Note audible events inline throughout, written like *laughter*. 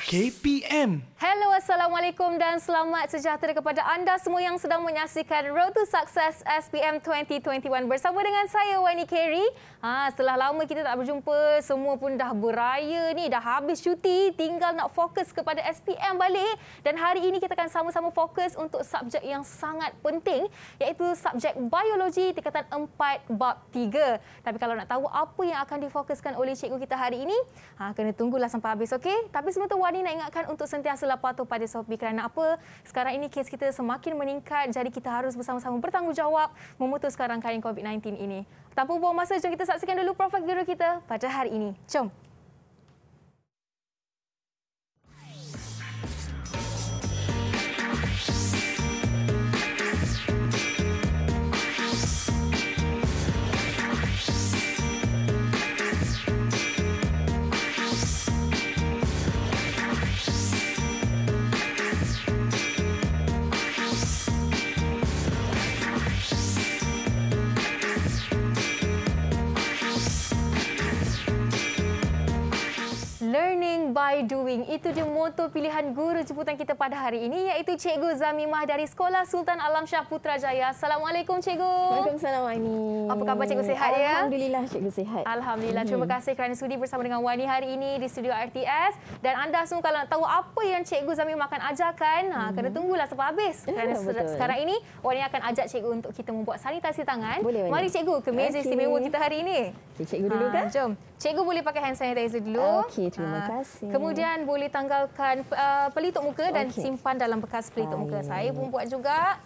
KP. AM. Hello, Assalamualaikum dan selamat sejahtera kepada anda semua yang sedang menyaksikan Road to Success SPM 2021 bersama dengan saya, Wani Keri. Ha, setelah lama kita tak berjumpa, semua pun dah beraya ni, dah habis cuti, tinggal nak fokus kepada SPM balik. Dan hari ini kita akan sama-sama fokus untuk subjek yang sangat penting, iaitu subjek biologi tingkatan 4 bab 3. Tapi kalau nak tahu apa yang akan difokuskan oleh cikgu kita hari ini, ha, kena tunggulah sampai habis, okey? Tapi semua tu Wani nak ingatkan untuk untuk sentiasa patuh pada Shopee kerana apa? Sekarang ini kes kita semakin meningkat jadi kita harus bersama-sama bertanggungjawab memutuskan rangkaian COVID-19 ini. Tanpa buang masa, jom kita saksikan dulu profil guru kita pada hari ini. Jom! learning by doing. Itu dia motto pilihan guru jemputan kita pada hari ini iaitu Cikgu Zamimah dari Sekolah Sultan Alam Shah Putrajaya. Assalamualaikum Cikgu. Waalaikumsalam Wani. Apa khabar Cikgu sehat ya? Alhamdulillah Cikgu sehat. Alhamdulillah. Terima hmm. kasih kerana sudi bersama dengan Wani hari ini di studio RTS dan anda semua kalau nak tahu apa yang Cikgu Zamimah akan ajarkan, ha, hmm. kena tunggulah sampai habis. *laughs* Kerana ya, sekarang ini Wani akan ajak Cikgu untuk kita membuat sanitasi tangan. Boleh, Mari Cikgu ke meja okay. istimewa kita hari ini. Cikgu dulu ha, kan? Jom. Cikgu boleh pakai hand sanitizer dulu. Okey, terima ah. kasih. Kemudian boleh tanggalkan uh, pelitup muka dan okay. simpan dalam bekas pelitup muka. Saya pun buat juga.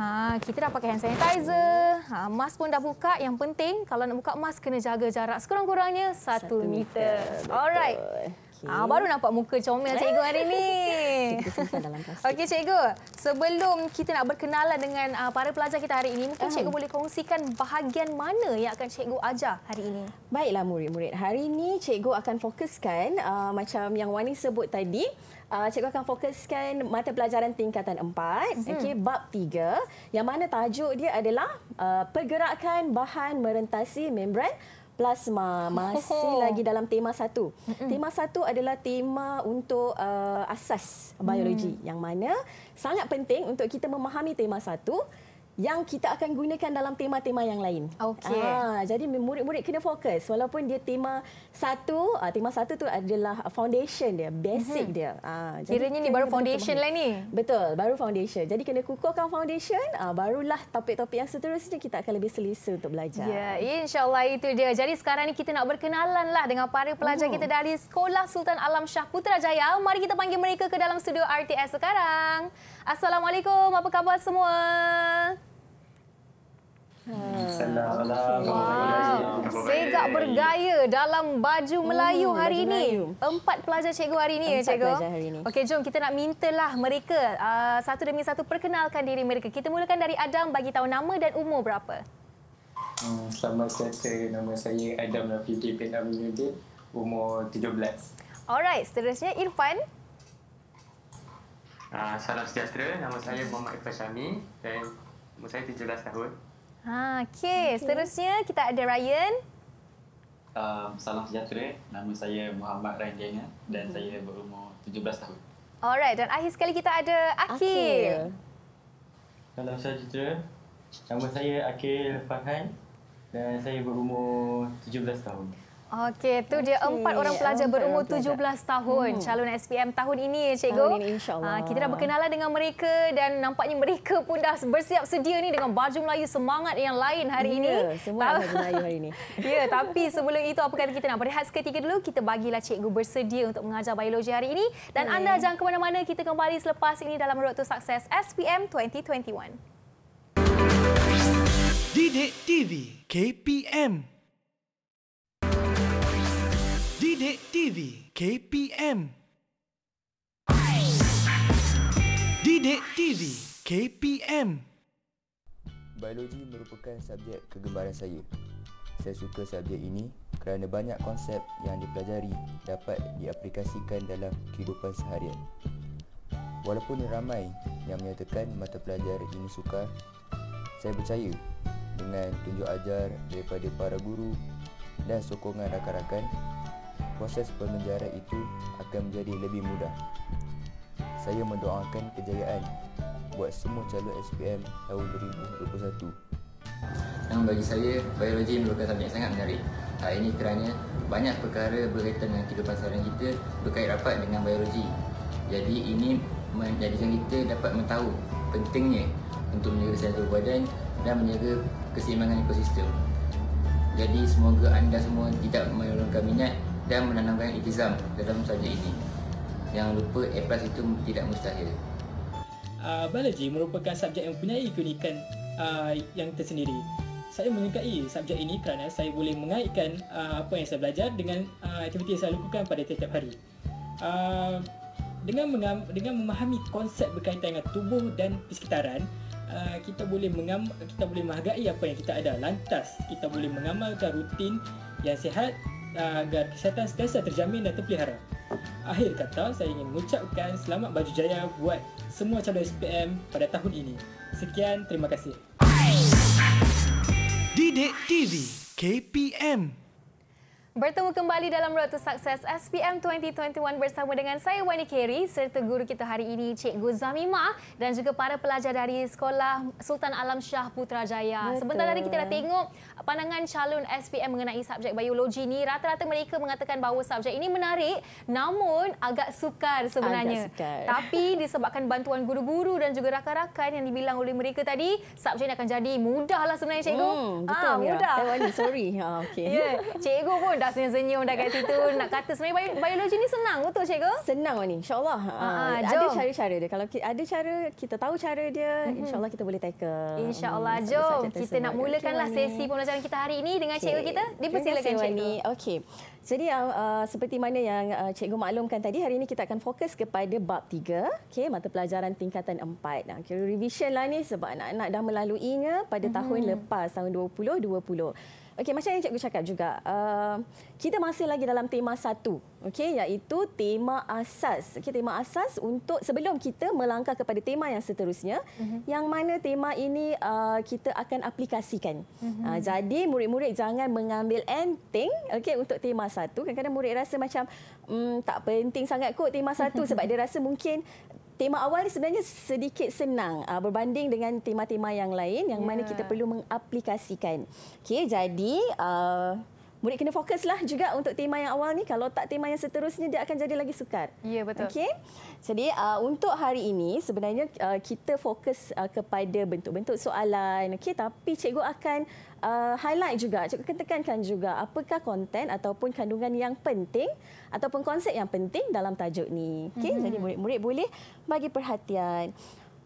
Ha, kita dah pakai hand sanitizer. Ha, mask pun dah buka. Yang penting kalau nak buka mask kena jaga jarak sekurang-kurangnya satu meter. meter. Alright. Okay. Ah, baru nampak muka comel cikgu hari ini. *laughs* Okey cikgu, sebelum kita nak berkenalan dengan uh, para pelajar kita hari ini, mungkin uh ah. -huh. cikgu boleh kongsikan bahagian mana yang akan cikgu ajar hari ini? Baiklah murid-murid, hari ini cikgu akan fokuskan uh, macam yang Wani sebut tadi, uh, cikgu akan fokuskan mata pelajaran tingkatan 4, hmm. okay, bab 3, yang mana tajuk dia adalah uh, pergerakan bahan merentasi membran plasma masih oh. lagi dalam tema satu. Mm-mm. Tema satu adalah tema untuk uh, asas biologi mm. yang mana sangat penting untuk kita memahami tema satu yang kita akan gunakan dalam tema-tema yang lain. Okay. Ah, jadi murid-murid kena fokus walaupun dia tema satu uh, ah, tema satu tu adalah foundation dia basic uh-huh. dia uh, kiranya ni baru foundation lah ni betul baru foundation jadi kena kukuhkan foundation uh, barulah topik-topik yang seterusnya kita akan lebih selesa untuk belajar ya yeah, insyaallah itu dia jadi sekarang ni kita nak berkenalan lah dengan para pelajar uh kita dari sekolah Sultan Alam Shah Putrajaya mari kita panggil mereka ke dalam studio RTS sekarang assalamualaikum apa khabar semua Assalamualaikum. Wow segak bergaya dalam baju hmm, Melayu hari baju ini. Melayu. Empat pelajar cikgu hari ini ya, Empat ya cikgu. Pelajar hari ini. Okey jom kita nak mintalah mereka uh, satu demi satu perkenalkan diri mereka. Kita mulakan dari Adam bagi tahu nama dan umur berapa. Hmm, selamat sejahtera. Nama saya Adam Rafiqi bin Aminuddin. Umur 17. Alright, seterusnya Irfan. Uh, salam sejahtera. Nama saya Muhammad Irfan Syami dan umur saya 17 tahun. Ha, ah, okay. okay. Seterusnya kita ada Ryan. Uh, salam sejahtera. Nama saya Muhammad Ryan Jenga dan hmm. saya berumur 17 tahun. Alright, dan akhir sekali kita ada Akil. Akhir. Salam sejahtera. Nama saya Akil Fahan dan saya berumur 17 tahun. Okey, tu okay. dia empat orang ya, pelajar empat berumur tujuh belas tahun hmm. calon SPM tahun ini ya cikgu. Tahun ini insyaallah. Ah, kita dah berkenalan dengan mereka dan nampaknya mereka pun dah bersiap sedia ni dengan baju Melayu semangat yang lain hari yeah, ini. Semua baju Melayu hari ini. *laughs* ya, tapi sebelum itu apa kata kita nak berehat seketika dulu kita bagilah cikgu bersedia untuk mengajar biologi hari ini dan okay. anda jangan ke mana-mana kita kembali selepas ini dalam road to success SPM 2021. Didik TV KPM Didik TV KPM Didik TV KPM Biologi merupakan subjek kegemaran saya. Saya suka subjek ini kerana banyak konsep yang dipelajari dapat diaplikasikan dalam kehidupan seharian. Walaupun ramai yang menyatakan mata pelajaran ini sukar, saya percaya dengan tunjuk ajar daripada para guru dan sokongan rakan-rakan proses pemenjara itu akan menjadi lebih mudah. Saya mendoakan kejayaan buat semua calon SPM tahun 2021. Dan bagi saya, biologi merupakan subjek sangat menarik. Hal ah, ini kerana banyak perkara berkaitan dengan kehidupan seharian kita berkait rapat dengan biologi. Jadi ini menjadikan kita dapat mentahu pentingnya untuk menjaga kesihatan badan dan menjaga keseimbangan ekosistem. Jadi semoga anda semua tidak menurunkan minat dan menanamkan iltizam dalam saja ini. Yang lupa ikhlas itu tidak mustahil. Uh, ah, biology merupakan subjek yang mempunyai keunikan uh, yang tersendiri. Saya menyukai subjek ini kerana saya boleh mengaitkan uh, apa yang saya belajar dengan uh, aktiviti yang saya lakukan pada setiap hari. Uh, dengan, mengam- dengan memahami konsep berkaitan dengan tubuh dan persekitaran, uh, kita boleh mengam- kita boleh menghargai apa yang kita ada. Lantas, kita boleh mengamalkan rutin yang sihat agar ah, kesihatan sentiasa terjamin dan terpelihara. Akhir kata, saya ingin mengucapkan selamat baju jaya buat semua calon SPM pada tahun ini. Sekian, terima kasih. Didik TV KPM Bertemu kembali dalam Road to Success SPM 2021 bersama dengan saya Wani Kerry serta guru kita hari ini Cikgu Zamimah dan juga para pelajar dari Sekolah Sultan Alam Shah Putrajaya. Betul. Sebentar tadi kita dah tengok pandangan calon SPM mengenai subjek biologi ni. Rata-rata mereka mengatakan bahawa subjek ini menarik namun agak sukar sebenarnya. Agak sukar. Tapi disebabkan bantuan guru-guru dan juga rakan-rakan yang dibilang oleh mereka tadi, subjek ini akan jadi mudahlah sebenarnya Cikgu. Hmm, betul. Ah, ya. mudah. Ya. Sorry. Ah, okay. yeah. Cikgu pun dah lah senyum-senyum dah kat situ. Nak kata sebenarnya biologi ni senang betul cikgu? Senang ni insyaAllah. Ha, ha. Ah, ah, ada cara-cara dia. Kalau ada cara, kita tahu cara dia. Mhm. InsyaAllah kita boleh tackle. InsyaAllah. Hmm, jom kita nak mulakanlah sesi pembelajaran kita hari ini dengan cikgu kita. Dipersilakan cikgu. Okey. Jadi uh, uh, seperti mana yang uh, cikgu maklumkan tadi, hari ini kita akan fokus kepada bab 3, okay, mata pelajaran tingkatan 4. Nah, kira revision lah ni sebab anak-anak dah melaluinya pada mm-hmm. tahun lepas, tahun 2020. Okey, macam yang cikgu cakap juga, uh, kita masih lagi dalam tema satu, okey, iaitu tema asas. Okey, tema asas untuk sebelum kita melangkah kepada tema yang seterusnya, uh-huh. yang mana tema ini uh, kita akan aplikasikan. Uh-huh. Uh, jadi murid-murid jangan mengambil enteng, okey, untuk tema satu. Kadang-kadang murid rasa macam mm, tak penting sangat kok tema satu *laughs* sebab dia rasa mungkin tema awal ni sebenarnya sedikit senang uh, berbanding dengan tema-tema yang lain yang yeah. mana kita ya. perlu mengaplikasikan. Okey, jadi uh, murid kena fokuslah juga untuk tema yang awal ni. Kalau tak tema yang seterusnya, dia akan jadi lagi sukar. Ya, yeah, betul. Okay, jadi uh, untuk hari ini sebenarnya uh, kita fokus uh, kepada bentuk-bentuk soalan. Okey, tapi cikgu akan uh, highlight juga, cikgu akan tekankan juga apakah konten ataupun kandungan yang penting ataupun konsep yang penting dalam tajuk ni. Okey, hmm jadi murid-murid boleh bagi perhatian.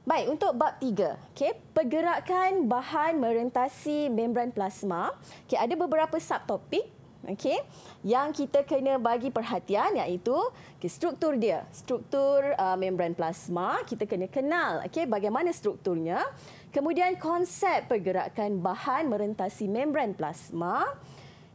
Baik, untuk bab tiga, okay, pergerakan bahan merentasi membran plasma. Okay, ada beberapa subtopik okay, yang kita kena bagi perhatian iaitu okay, struktur dia, struktur uh, membran plasma. Kita kena kenal okay, bagaimana strukturnya. Kemudian konsep pergerakan bahan merentasi membran plasma.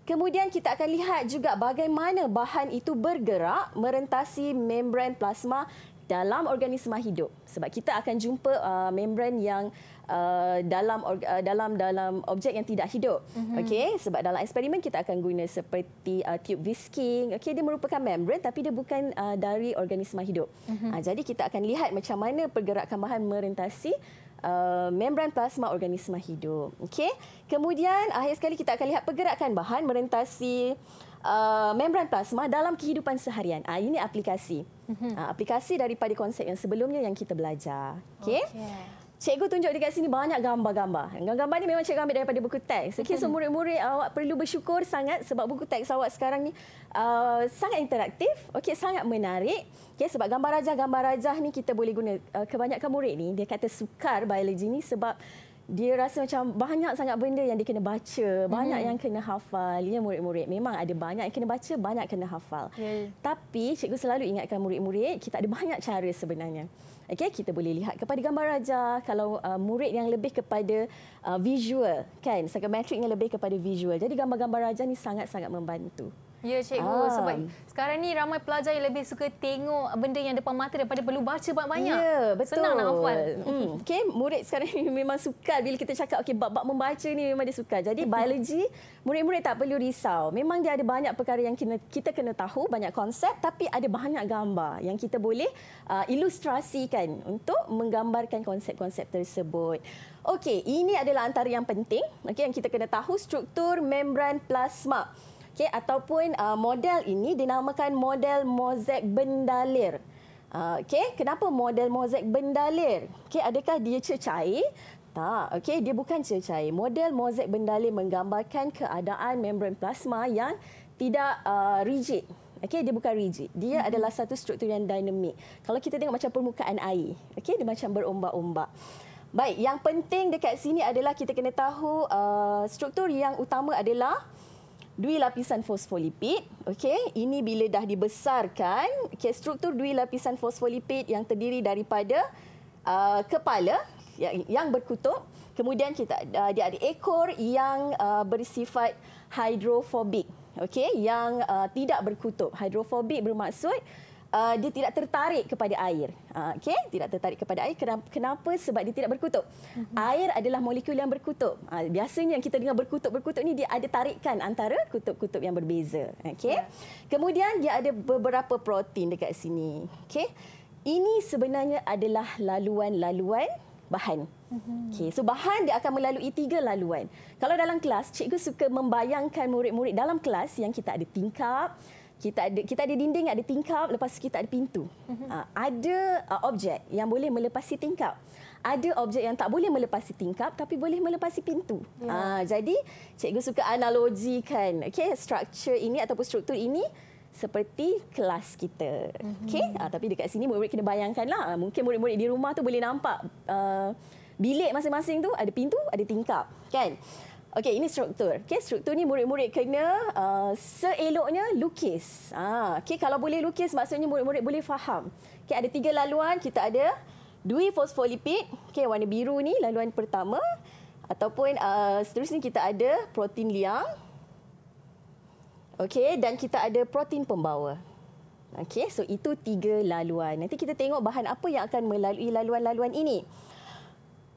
Kemudian kita akan lihat juga bagaimana bahan itu bergerak merentasi membran plasma dalam organisma hidup. Sebab kita akan jumpa uh, membran yang uh, dalam uh, dalam dalam objek yang tidak hidup. Mm-hmm. Okey, sebab dalam eksperimen kita akan guna seperti uh, tube visking. Okey, dia merupakan membran tapi dia bukan uh, dari organisma hidup. Mm-hmm. Uh, jadi kita akan lihat macam mana pergerakan bahan merentasi Uh, membran plasma organisma hidup. Okey. Kemudian akhir sekali kita akan lihat pergerakan bahan merentasi Uh, membran plasma dalam kehidupan seharian. Uh, ini aplikasi. Uh, aplikasi daripada konsep yang sebelumnya yang kita belajar. Okey. Okay. Cikgu tunjuk dekat sini banyak gambar-gambar. Gambar-gambar ni memang cikgu ambil daripada buku teks. Okey, so murid-murid awak perlu bersyukur sangat sebab buku teks awak sekarang ni uh, sangat interaktif, okey, sangat menarik. Okey, sebab gambar rajah, gambar rajah ni kita boleh guna uh, kebanyakan murid ni dia kata sukar biologi ni sebab dia rasa macam banyak sangat benda yang dia kena baca, banyak yang kena hafal. Ya murid-murid, memang ada banyak yang kena baca, banyak kena hafal. Yeah. Tapi cikgu selalu ingatkan murid-murid, kita ada banyak cara sebenarnya. Okey, kita boleh lihat kepada gambar raja kalau uh, murid yang lebih kepada uh, visual kan, psychometric yang lebih kepada visual. Jadi gambar-gambar raja ni sangat-sangat membantu. Ya cikgu ah. sebab sekarang ni ramai pelajar yang lebih suka tengok benda yang depan mata daripada perlu baca banyak-banyak. Ya, betul. Senang nak hafal. Hmm. Okey, murid sekarang ni memang suka bila kita cakap okey bab-bab membaca ni memang dia suka. Jadi biologi murid-murid tak perlu risau. Memang dia ada banyak perkara yang kita kita kena tahu, banyak konsep tapi ada banyak gambar yang kita boleh uh, ilustrasikan untuk menggambarkan konsep-konsep tersebut. Okey, ini adalah antara yang penting. Okey, yang kita kena tahu struktur membran plasma. Okay, ataupun uh, model ini dinamakan model mozaik bendalir. Uh, Okey, kenapa model mozaik bendalir? Okay, adakah dia cecair? Tak. Okay, dia bukan cecair. Model mozaik bendalir menggambarkan keadaan membran plasma yang tidak uh, rigid. Okay, dia bukan rigid. Dia mm-hmm. adalah satu struktur yang dinamik. Kalau kita tengok macam permukaan air. Okay, dia macam berombak-ombak. Baik, yang penting dekat sini adalah kita kena tahu uh, struktur yang utama adalah dua lapisan fosfolipid. Okey, ini bila dah dibesarkan, okay, struktur dua lapisan fosfolipid yang terdiri daripada uh, kepala yang, yang berkutub, kemudian kita uh, dia ada ekor yang uh, bersifat hidrofobik. Okey, yang uh, tidak berkutub. Hidrofobik bermaksud uh, dia tidak tertarik kepada air. Uh, Okey, tidak tertarik kepada air. Kenapa? Sebab dia tidak berkutuk? Uh-huh. Air adalah molekul yang berkutuk. Uh, biasanya yang kita dengar berkutuk berkutuk ni dia ada tarikan antara kutuk-kutuk yang berbeza. Okay, Yeah. Kemudian dia ada beberapa protein dekat sini. Okay, Ini sebenarnya adalah laluan-laluan bahan. Mhm. Okay, so bahan dia akan melalui tiga laluan. Kalau dalam kelas, cikgu suka membayangkan murid-murid dalam kelas yang kita ada tingkap, kita ada kita ada dinding ada tingkap lepas kita ada pintu uh, ada uh, objek yang boleh melepasi tingkap ada objek yang tak boleh melepasi tingkap tapi boleh melepasi pintu. Yeah. Ya. Uh, jadi cikgu suka analogikan okey struktur ini ataupun struktur ini seperti kelas kita. Mm-hmm. Okey uh, tapi dekat sini murid-murid kena bayangkanlah uh, mungkin murid-murid di rumah tu boleh nampak uh, bilik masing-masing tu ada pintu ada tingkap kan. Okay? Okey, ini struktur. Okey, struktur ni murid-murid kena uh, seeloknya lukis. Ha, ah, okey kalau boleh lukis maksudnya murid-murid boleh faham. Okey, ada tiga laluan kita ada dui fosfolipid, okey warna biru ni laluan pertama ataupun uh, seterusnya kita ada protein liang. Okey, dan kita ada protein pembawa. Okey, so itu tiga laluan. Nanti kita tengok bahan apa yang akan melalui laluan-laluan ini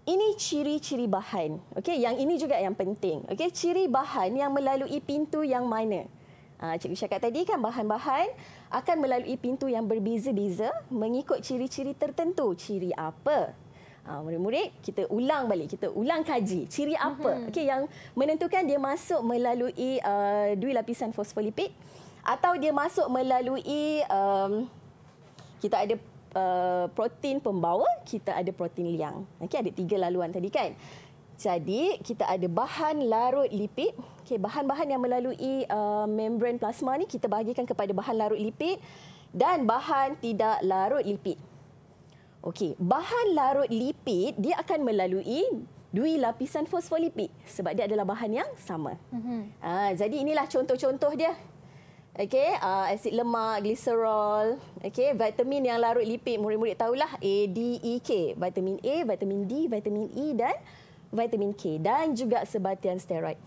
ini ciri-ciri bahan. Okey, yang ini juga yang penting. Okey, ciri bahan yang melalui pintu yang mana? Ah, cikgu cakap tadi kan bahan-bahan akan melalui pintu yang berbeza-beza mengikut ciri-ciri tertentu. Ciri apa? Ah, murid-murid, kita ulang balik, kita ulang kaji. Ciri apa? Mhm. Okay, yang menentukan dia masuk melalui uh, dua lapisan fosfolipid atau dia masuk melalui um, kita ada Uh, protein pembawa, kita ada protein liang. Okey, ada tiga laluan tadi kan. Jadi, kita ada bahan larut lipid. Okey, bahan-bahan yang melalui uh, membran plasma ni kita bahagikan kepada bahan larut lipid dan bahan tidak larut lipid. Okey, bahan larut lipid dia akan melalui dua lapisan fosfolipid sebab dia adalah bahan yang sama. Mm-hmm. Ha, jadi inilah contoh-contoh dia. Okey, uh, asid lemak, glycerol, okey, vitamin yang larut lipid, murid-murid tahulah A, D, E, K. Vitamin A, vitamin D, vitamin E dan vitamin K dan juga sebatian steroid.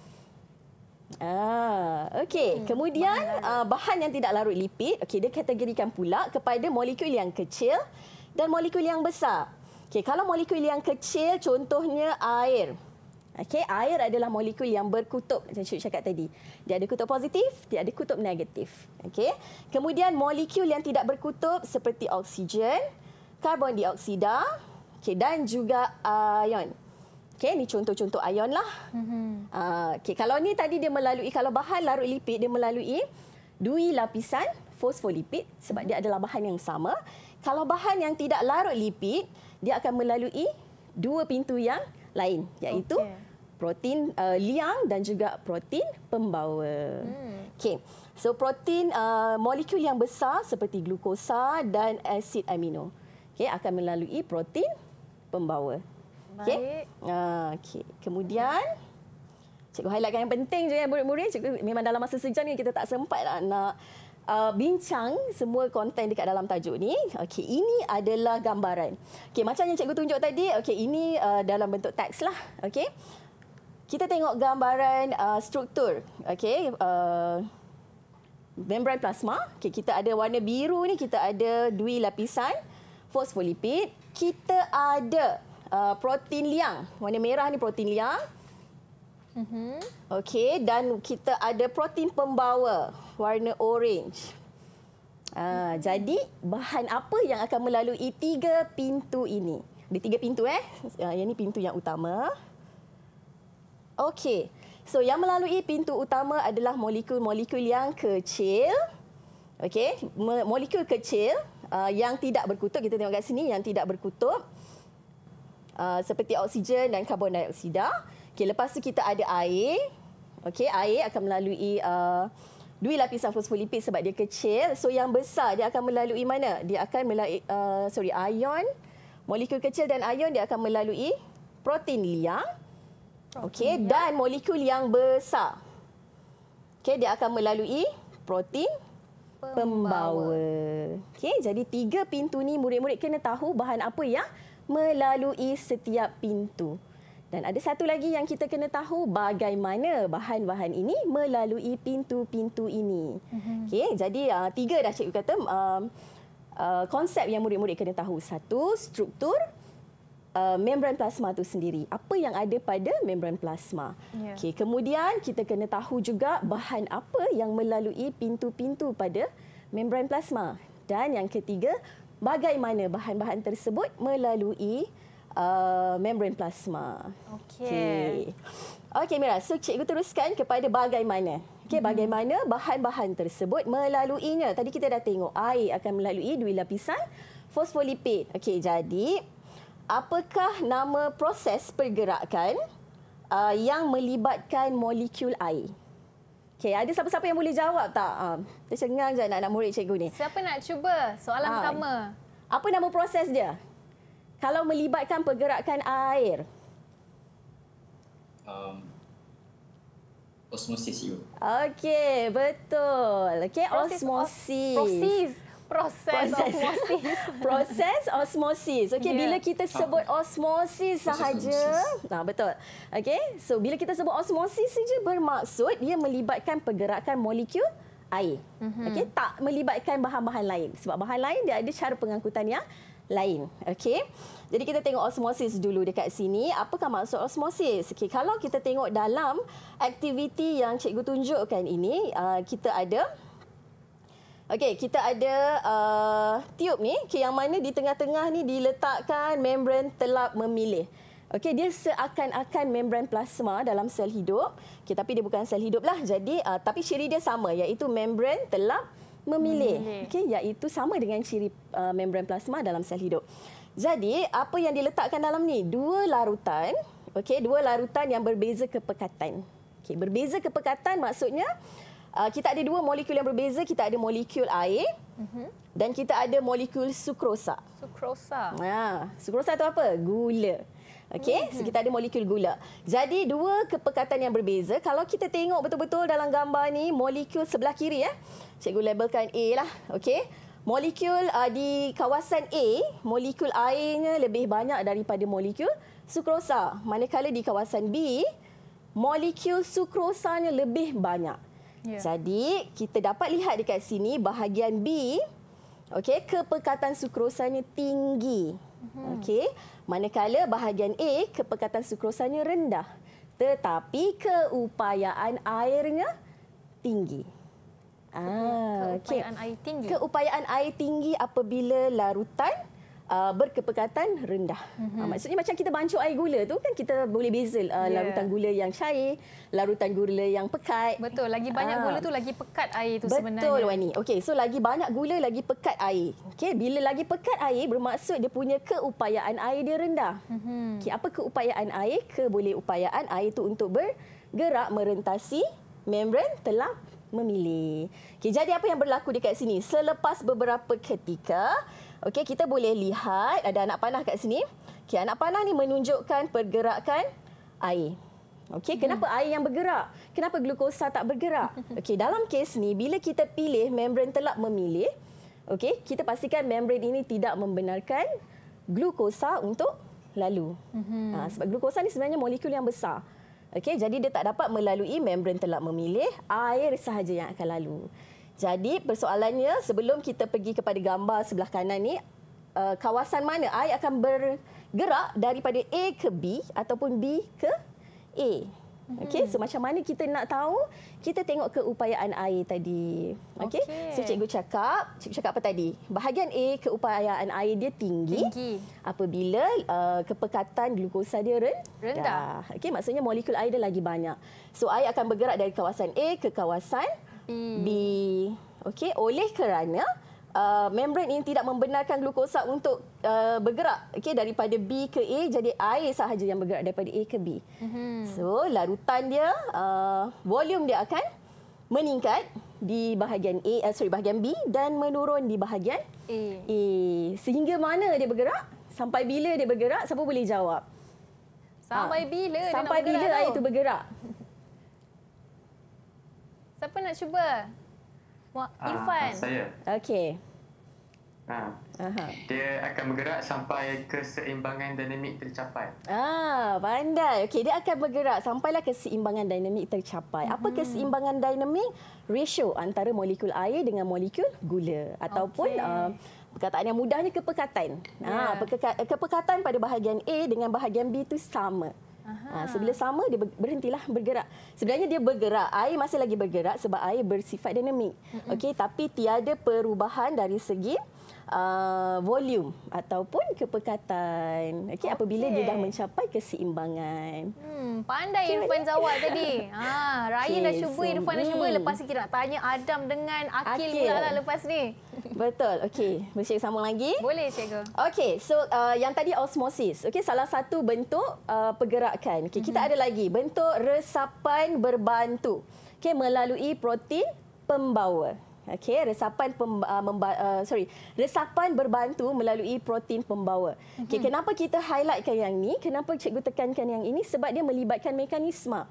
Ah, okey. Hmm, Kemudian uh, bahan yang tidak larut lipid, okey, dia kategorikan pula kepada molekul yang kecil dan molekul yang besar. Okey, kalau molekul yang kecil contohnya air, Okey, air adalah molekul yang berkutub macam Cik cakap tadi. Dia ada kutub positif, dia ada kutub negatif. Okey. Kemudian molekul yang tidak berkutub seperti oksigen, karbon dioksida, okey dan juga ion. Okey, ni contoh-contoh ion lah. mm mm-hmm. Uh, ah, okay, kalau ni tadi dia melalui, kalau bahan larut lipid, dia melalui dua lapisan fosfolipid sebab mm-hmm. dia adalah bahan yang sama. Kalau bahan yang tidak larut lipid, dia akan melalui dua pintu yang lain iaitu okay protein uh, liang dan juga protein pembawa. Hmm. Okey. So protein uh, molekul yang besar seperti glukosa dan asid amino. Okey akan melalui protein pembawa. Okey. Uh, ah, okay. Kemudian cikgu highlightkan yang penting juga ya murid-murid. Cikgu memang dalam masa sejam ni kita tak sempat lah nak Uh, bincang semua konten dekat dalam tajuk ni. Okey, ini adalah gambaran. Okey, macam yang cikgu tunjuk tadi, okey ini uh, dalam bentuk teks lah. Okey kita tengok gambaran uh, struktur okey uh, membran plasma okey kita ada warna biru ni kita ada dua lapisan fosfolipid kita ada uh, protein liang warna merah ni protein liang Mm-hmm. Okey, dan kita ada protein pembawa warna orange. Uh, mm-hmm. Jadi, bahan apa yang akan melalui tiga pintu ini? Ada tiga pintu eh. Uh, yang ini pintu yang utama. Okey. So yang melalui pintu utama adalah molekul-molekul yang kecil. Okey, molekul kecil uh, yang tidak berkutub kita tengok kat sini yang tidak berkutub. Uh, seperti oksigen dan karbon dioksida. Okey, lepas tu kita ada air. Okey, air akan melalui uh, dua lapisan fosfolipid sebab dia kecil. So yang besar dia akan melalui mana? Dia akan melalui uh, sorry, ion. Molekul kecil dan ion dia akan melalui protein liang. Okey, ya. dan molekul yang besar. Okey, dia akan melalui protein pembawa. Okey, jadi tiga pintu ni murid-murid kena tahu bahan apa yang melalui setiap pintu. Dan ada satu lagi yang kita kena tahu bagaimana bahan-bahan ini melalui pintu-pintu ini. Mhm. Okey, jadi uh, tiga dah cikgu kata uh, uh, konsep yang murid-murid kena tahu. Satu, struktur uh, membran plasma itu sendiri. Apa yang ada pada membran plasma? Yeah. Okey, kemudian kita kena tahu juga bahan apa yang melalui pintu-pintu pada membran plasma. Dan yang ketiga, bagaimana bahan-bahan tersebut melalui uh, membran plasma. Okey. Okey, okay, Mira, so cikgu teruskan kepada bagaimana? Okey, hmm. bagaimana bahan-bahan tersebut melaluinya? Tadi kita dah tengok air akan melalui dua lapisan fosfolipid. Okey, jadi apakah nama proses pergerakan uh, yang melibatkan molekul air? Okay, ada siapa-siapa yang boleh jawab tak? Uh, ah, tercengang je anak-anak murid cikgu ni. Siapa nak cuba soalan uh, pertama? Apa nama proses dia? Kalau melibatkan pergerakan air. Um, osmosis, cikgu. Okey, betul. Okey, osmosis. Osmosis proses, osmosis. *laughs* proses osmosis. Okey, yeah. bila kita sebut osmosis sahaja, nah betul. Okey, so bila kita sebut osmosis saja bermaksud dia melibatkan pergerakan molekul air. mm Okey, tak melibatkan bahan-bahan lain. Sebab bahan lain dia ada cara pengangkutan yang lain. Okey. Jadi kita tengok osmosis dulu dekat sini. Apakah maksud osmosis? Okey, kalau kita tengok dalam aktiviti yang cikgu tunjukkan ini, ah, kita ada Okey, kita ada uh, tube ni okay, yang mana di tengah-tengah ni diletakkan membran telap memilih. Okey, dia seakan-akan membran plasma dalam sel hidup. Okay, tapi dia bukan sel hidup lah. Jadi, uh, tapi ciri dia sama iaitu membran telap memilih. memilih. Okey, iaitu sama dengan ciri uh, membran plasma dalam sel hidup. Jadi, apa yang diletakkan dalam ni? Dua larutan. Okey, dua larutan yang berbeza kepekatan. Okey, berbeza kepekatan maksudnya uh, kita ada dua molekul yang berbeza. Kita ada molekul air mm-hmm. dan kita ada molekul sukrosa. Sukrosa. Ha, sukrosa itu apa? Gula. Okey, mm-hmm. so kita ada molekul gula. Jadi dua kepekatan yang berbeza. Kalau kita tengok betul-betul dalam gambar ni, molekul sebelah kiri ya. Eh? Cikgu labelkan A lah. Okey. Molekul uh, di kawasan A, molekul airnya lebih banyak daripada molekul sukrosa. Manakala di kawasan B, molekul sukrosanya lebih banyak. Ya. Jadi kita dapat lihat dekat sini bahagian B okey kepekatan sukrosanya tinggi. Hmm. Okey. Manakala bahagian A kepekatan sukrosanya rendah tetapi keupayaan airnya tinggi. Ah, keupayaan okay. air tinggi. Keupayaan air tinggi apabila larutan uh, berkepekatan rendah. Mm-hmm. Uh, maksudnya macam kita bancuh air gula tu kan kita boleh beza uh, yeah. larutan gula yang cair, larutan gula yang pekat. Betul, lagi banyak uh, gula tu lagi pekat air tu sebenarnya. Betul Wani. Okey, so lagi banyak gula lagi pekat air. Okey, bila lagi pekat air bermaksud dia punya keupayaan air dia rendah. Mm-hmm. Okey, apa keupayaan air? Keboleh upayaan air tu untuk bergerak merentasi membran telah memilih. Okay, jadi apa yang berlaku dekat sini? Selepas beberapa ketika, Okey, kita boleh lihat ada anak panah kat sini. Okey, anak panah ni menunjukkan pergerakan air. Okey, hmm. kenapa air yang bergerak? Kenapa glukosa tak bergerak? *laughs* Okey, dalam kes ni bila kita pilih membran telak memilih, okey, kita pastikan membran ini tidak membenarkan glukosa untuk lalu. Hmm. Ha, sebab glukosa ni sebenarnya molekul yang besar. Okey, jadi dia tak dapat melalui membran telak memilih, air sahaja yang akan lalu. Jadi persoalannya sebelum kita pergi kepada gambar sebelah kanan ni uh, kawasan mana I akan bergerak daripada A ke B ataupun B ke A. Okey, mm-hmm. so macam mana kita nak tahu? Kita tengok keupayaan air tadi. Okey. Okay. So cikgu cakap, cikgu cakap apa tadi? Bahagian A keupayaan air dia tinggi. Tinggi. Apabila uh, kepekatan glukosa dia rendah. rendah. Okey, maksudnya molekul air dia lagi banyak. So air akan bergerak dari kawasan A ke kawasan B. Okey, oleh kerana Uh, membran ini tidak membenarkan glukosa untuk uh, bergerak okay? daripada B ke A jadi air sahaja yang bergerak daripada A ke B. Mm-hmm. So larutan dia uh, volume dia akan meningkat di bahagian A uh, sorry bahagian B dan menurun di bahagian A. A. Sehingga mana dia bergerak? Sampai bila dia bergerak? Siapa boleh jawab? Sampai ah, bila ha, dia sampai nak bila tau? air itu bergerak? Siapa nak cuba? Muak uh, ah, Irfan. Ah, saya. Okey. Ha. Aha. Dia akan bergerak sampai ke seimbangan dinamik tercapai. Ah, pandai. Okey, dia akan bergerak sampailah ke seimbangan dinamik tercapai. Apa hmm. keseimbangan dinamik? Ratio antara molekul air dengan molekul gula ataupun okay. uh, perkataan yang mudahnya kepekatan. Yeah. Ha, ya. kepekatan pada bahagian A dengan bahagian B itu sama. Ha, ah, so bila sama dia berhentilah bergerak. Sebenarnya dia bergerak, air masih lagi bergerak sebab air bersifat dinamik. Okay, tapi tiada perubahan dari segi Uh, volume ataupun kepekatan. Okey okay. apabila dia dah mencapai keseimbangan. Hmm pandai okay. Irfan jawab ya. tadi. *laughs* Ha Ryan okay. dah cuba so, Irfan dah cuba hmm. lepas ni kita nak tanya Adam dengan Akil pula lah lepas ni. *laughs* Betul. Okey, mesti sambung lagi. Boleh cikgu. Okey, so uh, yang tadi osmosis. Okey, salah satu bentuk uh, pergerakan. Okey, kita mm-hmm. ada lagi bentuk resapan berbantu. Okey, melalui protein pembawa. Okey, resapan pemba, uh, memba, uh, sorry, resapan berbantu melalui protein pembawa. Okey, mm-hmm. kenapa kita highlightkan yang ni? Kenapa cikgu tekankan yang ini? Sebab dia melibatkan mekanisme.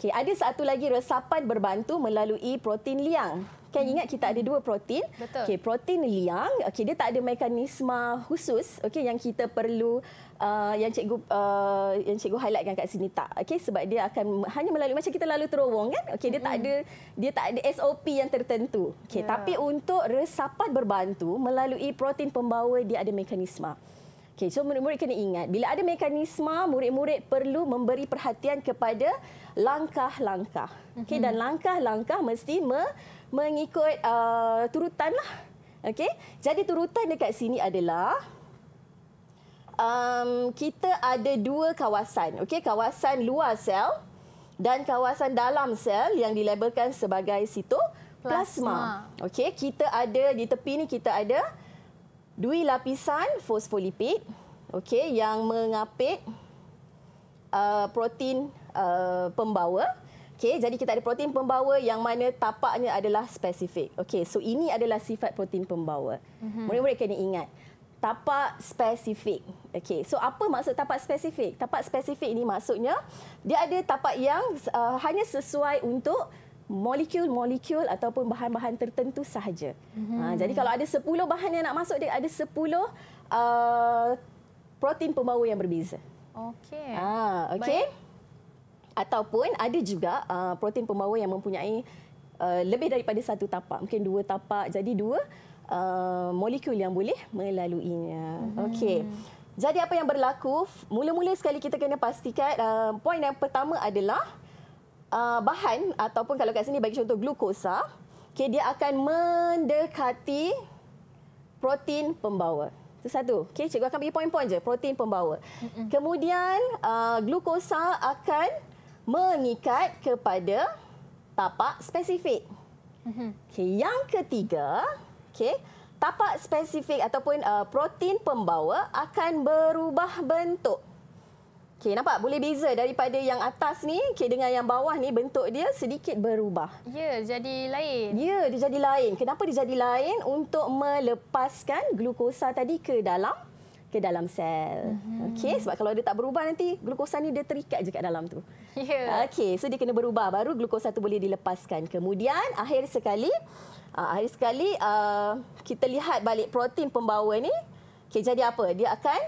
Okey, ada satu lagi resapan berbantu melalui protein liang. Kan hmm. ingat kita ada dua protein. Betul. Okay, protein liang. Okay, dia tak ada mekanisme khusus. Okay, yang kita perlu uh, yang cikgu uh, yang cikgu highlightkan kat sini tak. Okay, sebab dia akan hanya melalui macam kita lalu terowong kan. Okay, dia tak hmm. ada dia tak ada SOP yang tertentu. Okay, yeah. tapi untuk resapan berbantu melalui protein pembawa dia ada mekanisme. Okay, so murid-murid kena ingat bila ada mekanisme murid-murid perlu memberi perhatian kepada langkah-langkah. Okay, mm-hmm. dan langkah-langkah mesti me- mengikut uh, turutan lah. okay. Jadi turutan dekat sini adalah um, kita ada dua kawasan. okay. kawasan luar sel dan kawasan dalam sel yang dilabelkan sebagai sitoplasma. okay. kita ada di tepi ni kita ada dua lapisan fosfolipid okay, yang mengapit uh, protein uh, pembawa. Okey, jadi kita ada protein pembawa yang mana tapaknya adalah spesifik. Okey, so ini adalah sifat protein pembawa. Murid-murid kena ingat tapak spesifik. Okey. So apa maksud tapak spesifik? Tapak spesifik ini maksudnya dia ada tapak yang uh, hanya sesuai untuk molekul-molekul ataupun bahan-bahan tertentu sahaja. Mm-hmm. Ha, jadi kalau ada 10 bahan yang nak masuk dia ada 10 uh, protein pembawa yang berbeza. Okey. Ah, okey ataupun ada juga uh, protein pembawa yang mempunyai uh, lebih daripada satu tapak mungkin dua tapak jadi dua uh, molekul yang boleh melaluinya hmm. okey jadi apa yang berlaku mula-mula sekali kita kena pastikan uh, poin yang pertama adalah uh, bahan ataupun kalau kat sini bagi contoh glukosa okay dia akan mendekati protein pembawa itu satu. Okay, cikgu akan bagi poin-poin je protein pembawa. Mm-mm. Kemudian uh, glukosa akan mengikat kepada tapak spesifik. Mhm. Okay, yang ketiga, okay, tapak spesifik ataupun uh, protein pembawa akan berubah bentuk. Okay, nampak boleh beza daripada yang atas ni okay, dengan yang bawah ni bentuk dia sedikit berubah. Ya, jadi lain. Ya, dia jadi lain. Kenapa dia jadi lain? Untuk melepaskan glukosa tadi ke dalam ke dalam sel. Mm-hmm. Okey sebab kalau dia tak berubah nanti glukosa ni dia terikat je kat dalam tu. Yeah. Okey so dia kena berubah baru glukosa tu boleh dilepaskan. Kemudian akhir sekali uh, akhir sekali uh, kita lihat balik protein pembawa ni. Okey jadi apa? Dia akan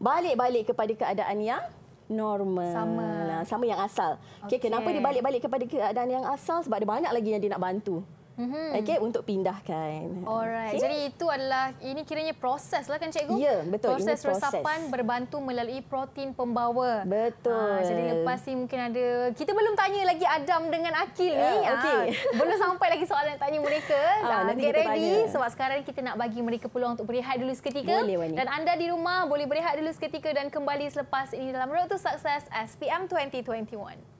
balik-balik kepada keadaan yang normal. Sama. Nah, sama yang asal. Okey okay. kenapa dia balik-balik kepada keadaan yang asal? Sebab ada banyak lagi yang dia nak bantu mm-hmm. okay, untuk pindahkan. Alright. Okay. Jadi itu adalah ini kiranya proses lah kan cikgu? Ya, betul. Proses, proses resapan berbantu melalui protein pembawa. Betul. Ha, jadi lepas ni mungkin ada kita belum tanya lagi Adam dengan Akil ni. Uh, ya, okay. ha, ah, belum sampai lagi soalan tanya mereka. Ha, *laughs* ha, nanti get kita ready tanya. sebab sekarang kita nak bagi mereka peluang untuk berehat dulu seketika. Boleh, Wani. Dan anda di rumah boleh berehat dulu seketika dan kembali selepas ini dalam Road to Success SPM 2021.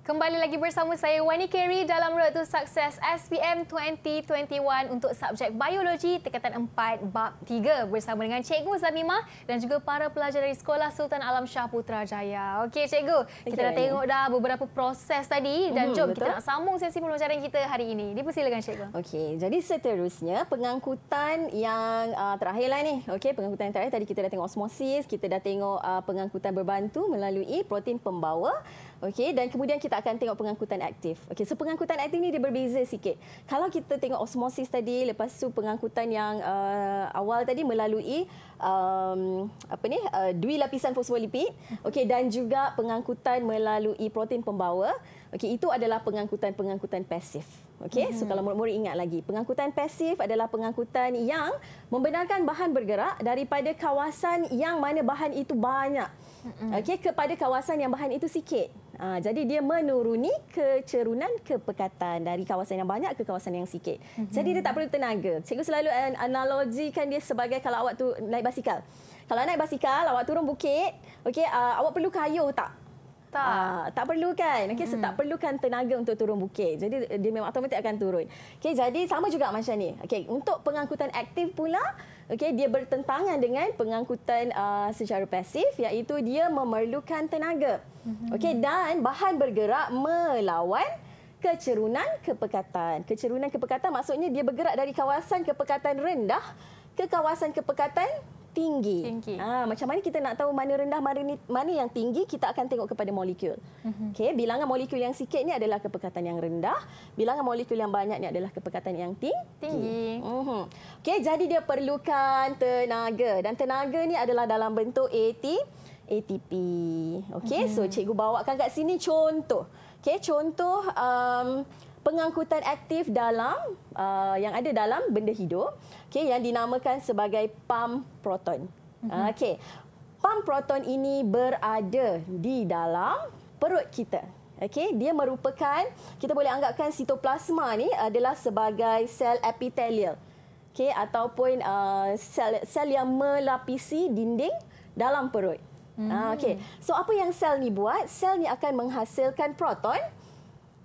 Kembali lagi bersama saya Wani Kerry dalam Road to Success SPM 2021 untuk subjek biologi tingkatan 4 bab 3 bersama dengan Cikgu Zamima dan juga para pelajar dari Sekolah Sultan Alam Shah Putrajaya. Okey Cikgu, okay. kita dah tengok dah beberapa proses tadi dan mm-hmm, jom hmm, kita nak sambung sesi pembelajaran kita hari ini. Dipersilakan Cikgu. Okey, jadi seterusnya pengangkutan yang uh, terakhir lah ni. Okey, pengangkutan yang terakhir tadi kita dah tengok osmosis, kita dah tengok uh, pengangkutan berbantu melalui protein pembawa. Okey dan kemudian kita akan tengok pengangkutan aktif. Okey, so pengangkutan aktif ni dia berbeza sikit. Kalau kita tengok osmosis tadi lepas tu pengangkutan yang uh, awal tadi melalui um, apa ni uh, eh, dua lapisan fosfolipid. Okey dan juga pengangkutan melalui protein pembawa. Okey, itu adalah pengangkutan-pengangkutan pasif. Okey, so mhm. kalau murid-murid ingat lagi, pengangkutan pasif adalah pengangkutan yang membenarkan bahan bergerak daripada kawasan yang mana bahan itu banyak okey kepada kawasan yang bahan itu sikit Ha, jadi dia menuruni kecerunan kepekatan dari kawasan yang banyak ke kawasan yang sikit. Mm-hmm. Jadi dia tak perlu tenaga. Cikgu selalu analogikan dia sebagai kalau awak tu naik basikal. Kalau naik basikal, awak turun bukit, okey, uh, awak perlu kayuh tak? tak. Uh, tak perlu kan. Okey, mm-hmm. so tak perlukan tenaga untuk turun bukit. Jadi eh, dia memang automatik akan turun. Okey, jadi sama juga macam ni. Okey, untuk pengangkutan aktif pula, okey, dia bertentangan dengan pengangkutan uh, secara pasif iaitu dia memerlukan tenaga. hmm Okey, dan bahan bergerak melawan kecerunan kepekatan. Kecerunan kepekatan maksudnya dia bergerak dari kawasan kepekatan rendah ke kawasan kepekatan tinggi. tinggi. Ha, macam mana kita nak tahu mana rendah, mana, ni, mana yang tinggi, kita akan tengok kepada molekul. Mm-hmm. Okay, bilangan molekul yang sikit ni adalah kepekatan yang rendah. Bilangan molekul yang banyak ni adalah kepekatan yang ting- tinggi. Mm-hmm. Okay, jadi dia perlukan tenaga. Dan tenaga ni adalah dalam bentuk AT, ATP. Okay, mm-hmm. so mhm. cikgu bawakan kat sini contoh. Okay, contoh... Um, pengangkutan aktif dalam uh, yang ada dalam benda hidup okey yang dinamakan sebagai pam proton uh, mhm. ah, okey pam proton ini berada di dalam perut kita okey dia merupakan kita boleh anggapkan sitoplasma ni adalah sebagai sel epithelial okey ataupun uh, sel sel yang melapisi dinding dalam perut mhm. Ah, okay, so apa yang sel ni buat? Sel ni akan menghasilkan proton,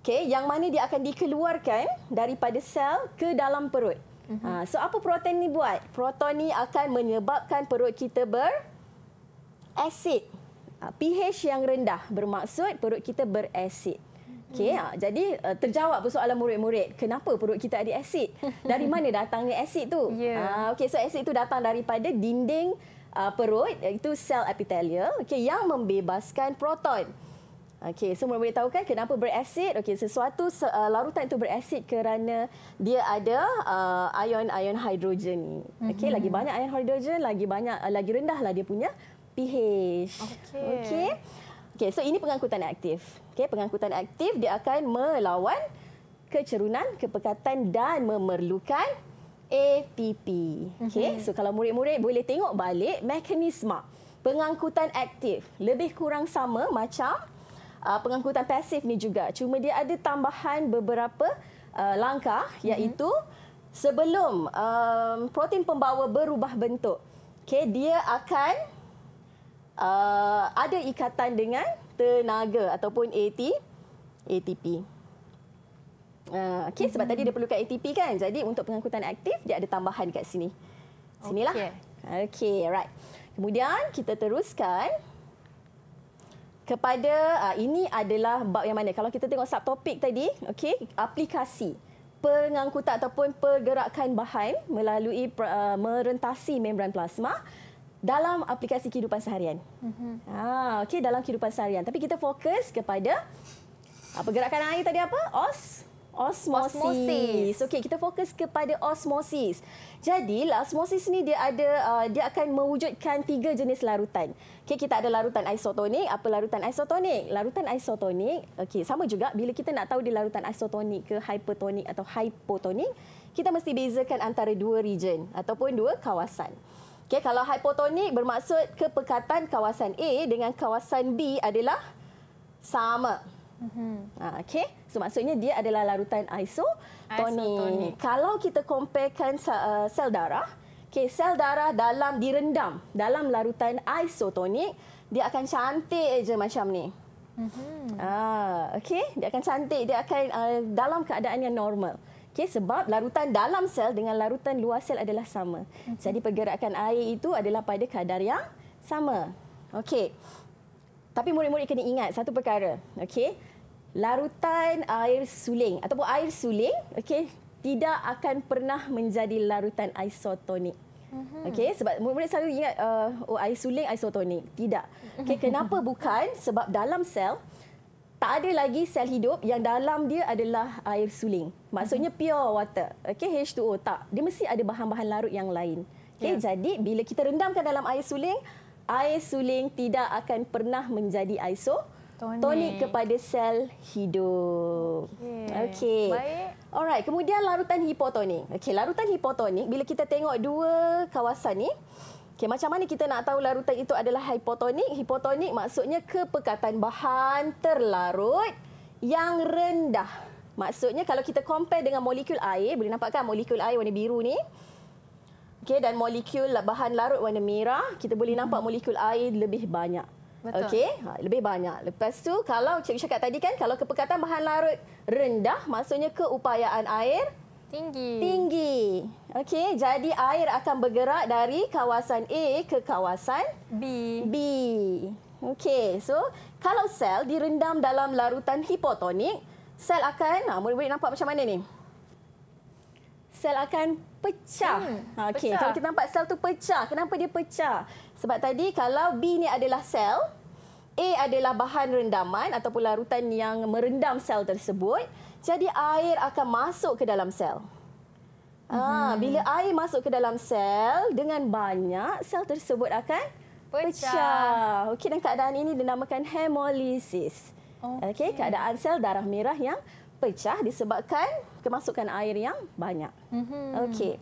Okey, yang mana dia akan dikeluarkan daripada sel ke dalam perut. Uh-huh. so apa protein ni buat? Proton ni akan menyebabkan perut kita berasid, ah, pH yang rendah bermaksud perut kita berasid. Okey, uh jadi terjawab persoalan murid-murid. Kenapa perut kita ada asid? *laughs* Dari mana datangnya asid tu? Yeah. Ya. okey, so asid tu datang daripada dinding perut, itu sel epitelial, okey yang membebaskan proton. Okey, semua so boleh tahu kan kenapa berasid? Okey, sesuatu uh, larutan itu berasid kerana dia ada uh, ion-ion hidrogen. Okey, mm-hmm. lagi banyak ion hidrogen, lagi banyak uh, lagi rendahlah dia punya pH. Okey. Okey. Okey, so ini pengangkutan aktif. Okey, pengangkutan aktif dia akan melawan kecerunan, kepekatan dan memerlukan ATP. Okey, mm-hmm. so kalau murid-murid boleh tengok balik mekanisme pengangkutan aktif lebih kurang sama macam uh, pengangkutan pasif ni juga. Cuma dia ada tambahan beberapa uh, langkah mhm. iaitu mm-hmm. sebelum um, protein pembawa berubah bentuk. Okey, dia akan uh, ada ikatan dengan tenaga ataupun AT, ATP. Uh, okay, mm-hmm. sebab tadi mhm. dia perlukan ATP kan. Jadi untuk pengangkutan aktif dia ada tambahan kat sini. Sinilah. Okey. Okay, right. Kemudian kita teruskan kepada uh, ini adalah bab yang mana kalau kita tengok subtopik tadi okey aplikasi pengangkutan ataupun pergerakan bahan melalui uh, merentasi membran plasma dalam aplikasi kehidupan seharian. Mm-hmm. Ah, okey dalam kehidupan seharian. Tapi kita fokus kepada apa ah, gerakan air tadi apa? Os osmosis. Okey, kita fokus kepada osmosis. Jadi, lah, osmosis ni dia ada uh, dia akan mewujudkan tiga jenis larutan. Okey, kita ada larutan isotonik. Apa larutan isotonik? Larutan isotonik, okey, sama juga bila kita nak tahu dia larutan isotonik ke hypertonik atau hypotonik, kita mesti bezakan antara dua region ataupun dua kawasan. Okey, kalau hypotonik bermaksud kepekatan kawasan A dengan kawasan B adalah sama. Uh, okay, so maksudnya dia adalah larutan isotonik. isotonik. Kalau kita comparekan uh, sel darah, okay, sel darah dalam direndam dalam larutan isotonik dia akan cantik aja macam ni. Mm-hmm. Ah, okay, dia akan cantik, dia akan uh, dalam keadaan yang normal. Okay, sebab larutan dalam sel dengan larutan luar sel adalah sama. Mm-hmm. Jadi pergerakan air itu adalah pada kadar yang sama. Okay. Tapi murid-murid kena ingat satu perkara. Okey larutan air suling ataupun air suling okey tidak akan pernah menjadi larutan isotonik mhm. okey sebab murid selalu ingat uh, oh air suling isotonik tidak okey kenapa bukan sebab dalam sel tak ada lagi sel hidup yang dalam dia adalah air suling maksudnya mhm. pure water okey H2O tak dia mesti ada bahan-bahan larut yang lain okey yeah. jadi bila kita rendamkan dalam air suling air suling tidak akan pernah menjadi isotonik tonic, tonic kepada sel hidup. Okey. Okay. Baik. Alright, kemudian larutan hipotonik. Okey, larutan hipotonik bila kita tengok dua kawasan ni, okey macam mana kita nak tahu larutan itu adalah hipotonik? Hipotonik maksudnya kepekatan bahan terlarut yang rendah. Maksudnya kalau kita compare dengan molekul air, boleh nampak kan molekul air warna biru ni? Okey dan molekul bahan larut warna merah, kita boleh nampak hmm. molekul air lebih banyak. Okay, ha, lebih banyak. Lepas tu kalau cikgu cakap tadi kan kalau kepekatan bahan larut rendah maksudnya keupayaan air tinggi. Tinggi. Okay, jadi air akan bergerak dari kawasan A ke kawasan B. B. Okay, so kalau sel direndam dalam larutan hipotonik, sel akan ha, murid-murid nampak macam mana ni? Sel akan pecah. Hmm, ha, Okey, kalau kita nampak sel tu pecah, kenapa dia pecah? Sebab tadi kalau B ni adalah sel, A adalah bahan rendaman ataupun larutan yang merendam sel tersebut. Jadi air akan masuk ke dalam sel. Ha, bila air masuk ke dalam sel dengan banyak, sel tersebut akan pecah. pecah. Okey dan keadaan ini dinamakan hemolisis. Okey, okay, keadaan sel darah merah yang pecah disebabkan kemasukan air yang banyak. Mm-hmm. Okey.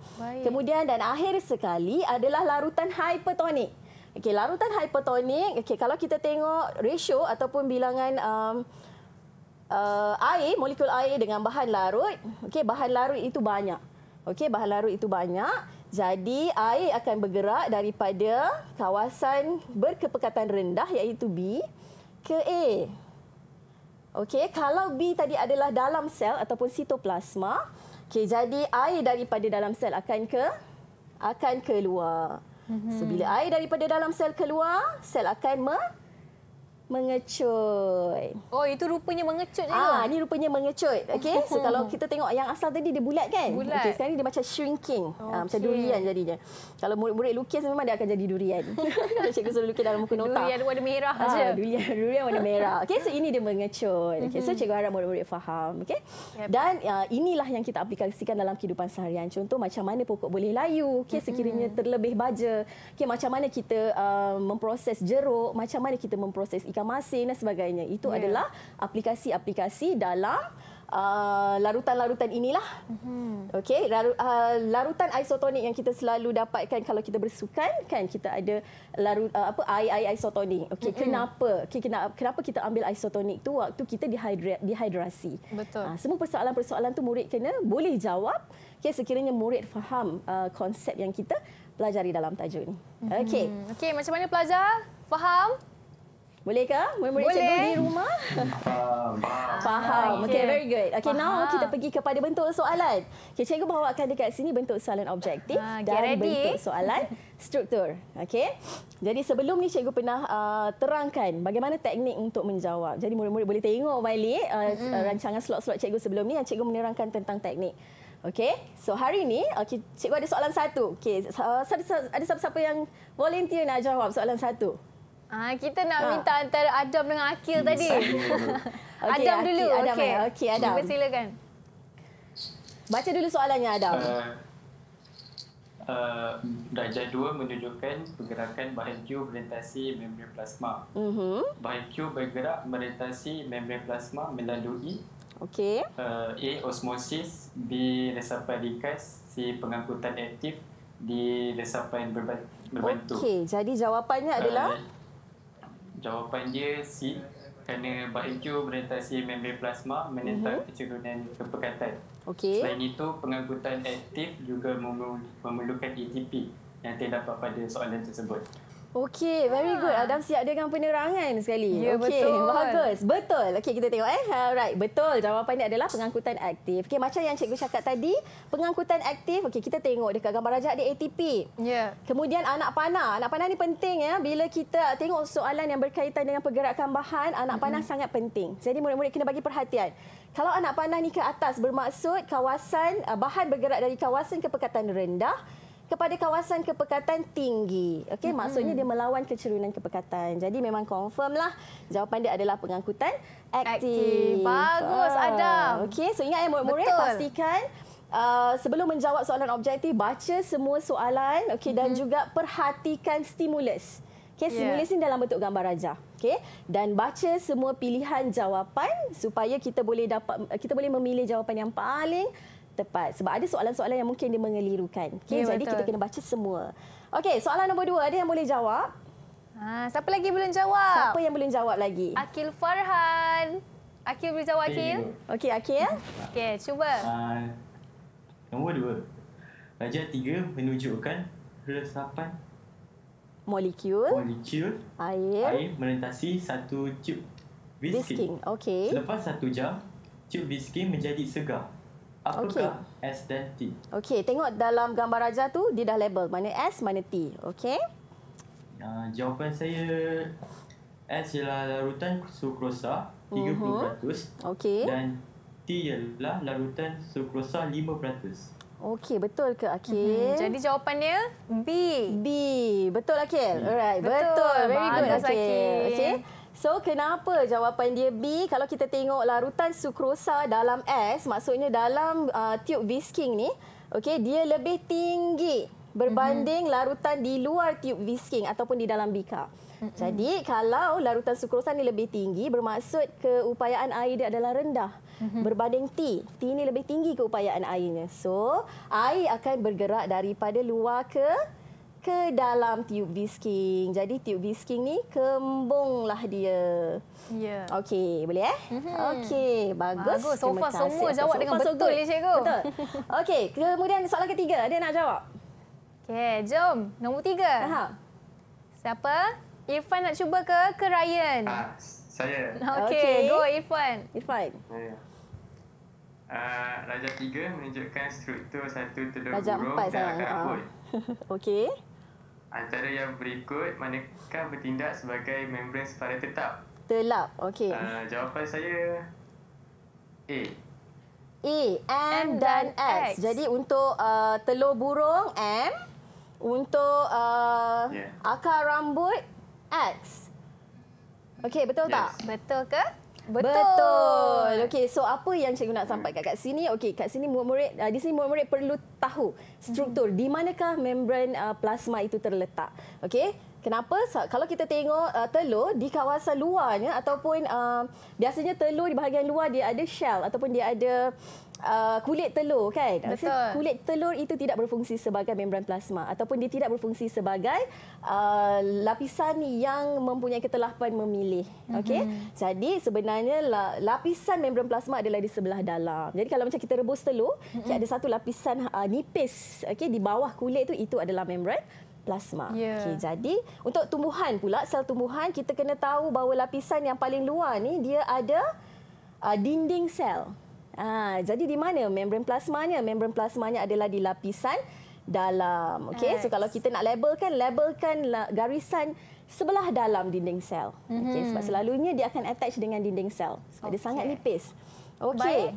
Kemudian dan akhir sekali adalah larutan hipertonik. Okey, larutan hipertonik. Okey, kalau kita tengok ratio ataupun bilangan um, uh, air, molekul air dengan bahan larut. Okey, bahan larut itu banyak. Okey, bahan larut itu banyak. Jadi air akan bergerak daripada kawasan berkepekatan rendah iaitu B ke A. Okey, kalau B tadi adalah dalam sel ataupun sitoplasma. Okey, jadi air daripada dalam sel akan ke akan keluar. Mm-hmm. So bila air daripada dalam sel keluar, sel akan me mengecut. Oh, itu rupanya mengecut je. Ah, ni rupanya mengecut. Okey. So kalau *laughs* kita tengok yang asal tadi dia bulat kan? Bulat. sekarang ni dia macam shrinking. Okay. Ah, macam durian jadinya. Kalau murid-murid lukis memang dia akan jadi durian. *laughs* Cikgu suruh lukis dalam buku nota. Durian warna merah ah, Durian, durian warna merah. Okey, so ini dia mengecut. Okey. So mhm. cikgu harap murid-murid faham, okey. Dan uh, inilah yang kita aplikasikan dalam kehidupan seharian. Contoh macam mana pokok boleh layu, okey, mhm. sekiranya terlebih baja. Okey, macam mana kita uh, memproses jeruk, macam mana kita memproses ikan masin dan sebagainya. Itu yeah. adalah aplikasi-aplikasi dalam Uh, larutan-larutan inilah. Mm-hmm. Okey, Lar- uh, larutan isotonik yang kita selalu dapatkan kalau kita bersukan kan kita ada larut uh, apa air-air isotonik. Okey, mm-hmm. kenapa? Okey, kenapa kenapa kita ambil isotonik tu waktu kita dihidra- dihidrasi? Betul. Uh, semua persoalan-persoalan tu murid kena boleh jawab. Okey, sekiranya murid faham uh, konsep yang kita pelajari dalam tajuk ni. Mm-hmm. Okey. Okey, macam mana pelajar? Faham? Boleh ke? Murid-murid Boleh. cikgu di rumah? Faham. Ah, Faham. Okay, very good. Okay, now kita pergi kepada bentuk soalan. Okay, cikgu bawakan dekat sini bentuk soalan objektif ha, dan ready. bentuk soalan *laughs* struktur. Okay. Jadi sebelum ni cikgu pernah uh, terangkan bagaimana teknik untuk menjawab. Jadi murid-murid boleh tengok balik uh, mm-hmm. rancangan slot-slot cikgu sebelum ni yang cikgu menerangkan tentang teknik. Okey. So hari ni okey cikgu ada soalan satu. Okey, uh, ada siapa-siapa yang volunteer nak jawab soalan satu? Ah, kita nak ah. minta antara Adam dengan Akil hmm. tadi. *laughs* okay, Adam Akil, dulu. Adam, okay. Eh. okay, Adam. Cuba silakan. Baca dulu soalannya, Adam. Uh, uh, darjah 2 menunjukkan pergerakan bahan Q merentasi membran plasma. Uh mhm. -huh. Bahan Q bergerak merentasi membran plasma melalui okay. uh, ah, A. Osmosis B. Resapan rikas C. Pengangkutan aktif di resapan berbantu. Okey, jadi jawapannya adalah... Uh, Jawapan dia C kerana baju merentasi membran plasma menentang uh-huh. Mhm. kecerunan kepekatan. Okay. Selain itu, pengangkutan aktif juga memerlukan ATP yang terdapat pada soalan tersebut. Okey, very ha. good. Adam siap dengan penerangan sekali. Ya, okay. betul. Bagus. Betul. Okey, kita tengok. eh. Alright, betul. Jawapan dia adalah pengangkutan aktif. Okey, macam yang cikgu cakap tadi, pengangkutan aktif. Okey, kita tengok dekat gambar rajah dia ATP. Ya. Kemudian anak panah. Anak panah ni penting ya. Bila kita tengok soalan yang berkaitan dengan pergerakan bahan, anak panah hmm. sangat penting. Jadi murid-murid kena bagi perhatian. Kalau anak panah ni ke atas bermaksud kawasan eh, bahan bergerak dari kawasan ke pekatan rendah, kepada kawasan kepekatan tinggi. Okey, hmm maksudnya dia melawan kecerunan kepekatan. Jadi memang confirmlah jawapan dia adalah pengangkutan aktif. aktif. Bagus, oh. Adam. Okey, so ingat ya, murid-murid pastikan Uh, sebelum menjawab soalan objektif, baca semua soalan okay, mm-hmm. dan juga perhatikan stimulus. Okay, stimulus ini dalam bentuk gambar raja. Okay? Dan baca semua pilihan jawapan supaya kita boleh dapat kita boleh memilih jawapan yang paling tepat sebab ada soalan-soalan yang mungkin dia mengelirukan. Okay, yeah, jadi betul. kita kena baca semua. Okey, soalan nombor dua. Ada yang boleh jawab? Ha, siapa lagi belum jawab? Siapa yang belum jawab lagi? Akil Farhan. Akil boleh jawab, Akil? Okey, Akil. Okay, Okey, cuba. Uh, nombor dua. Raja tiga menunjukkan resapan molekul, molekul air. air merentasi satu tube bisking. bisking. Okay. Selepas satu jam, tube bisking menjadi segar. Apakah okay. S dan T? Okey, tengok dalam gambar Raja tu dia dah label mana S, mana T. Okey. Uh, jawapan saya S ialah larutan sukrosa 30%. Uh-huh. Okey. Dan T ialah larutan sukrosa 5%. Okey, betul ke Akil? hmm Jadi jawapannya B. B. Betul Akil. Alright, betul. betul. Very good Akil. Okey. So kenapa jawapan dia B? Kalau kita tengok larutan sukrosa dalam es, maksudnya dalam uh, tube visking ni, okay, dia lebih tinggi berbanding mm-hmm. larutan di luar tube visking ataupun di dalam bika. Mm-hmm. Jadi kalau larutan sukrosa ni lebih tinggi bermaksud keupayaan air dia adalah rendah mm-hmm. berbanding T. T ni lebih tinggi keupayaan airnya. So air akan bergerak daripada luar ke ke dalam tube bisking. Jadi tube bisking ni kembunglah dia. Ya. Yeah. Okey, boleh eh? Mm-hmm. Okey, bagus. Bagus. Sofa semua jawab so far, dengan so betul ya cikgu. Betul. Okey, kemudian soalan ketiga. Ada nak jawab? Okey, jom. Nombor tiga. Aha. Siapa? Irfan nak cuba ke ke Ryan? Ah, saya. Okey, okay. go Irfan. Irfan. Ya. Ah, uh, raja tiga menunjukkan struktur satu tudung raja burung dan akar rambut. Ah. *laughs* Okey. Antara yang berikut, manakah bertindak sebagai membran separa tetap? Telap, okey. Uh, jawapan saya A. E, M, M dan X. X. Jadi untuk uh, telur burung, M. Untuk uh, yeah. akar rambut, X. Okey, betul yes. tak? Betul ke? Betul. Betul. Okey, so apa yang cikgu nak sampaikan kat sini? Okey, kat sini murid-murid uh, di sini murid-murid perlu tahu struktur hmm. di manakah membran uh, plasma itu terletak. Okey? Kenapa? So, kalau kita tengok uh, telur di kawasan luarnya ataupun uh, biasanya telur di bahagian luar dia ada shell ataupun dia ada Uh, kulit telur kan. Betul. Kulit telur itu tidak berfungsi sebagai membran plasma ataupun dia tidak berfungsi sebagai uh, lapisan yang mempunyai ketelapan memilih. Mm-hmm. Okey. Mhm. Jadi sebenarnya lapisan membran plasma adalah di sebelah dalam. Jadi kalau macam kita rebus telur, mm-hmm. kita ada satu lapisan uh, nipis okey di bawah kulit itu itu adalah membran plasma. Yeah. Okey, jadi untuk tumbuhan pula sel tumbuhan kita kena tahu bahawa lapisan yang paling luar ni dia ada uh, dinding sel. Ha, jadi di mana membran plasmanya? Membran plasmanya adalah di lapisan dalam. Okey, so kalau kita nak labelkan, labelkan garisan sebelah dalam dinding sel. Okey, sebab mhm. selalunya dia akan attach dengan dinding sel. Sebab okay. dia sangat nipis. Okey.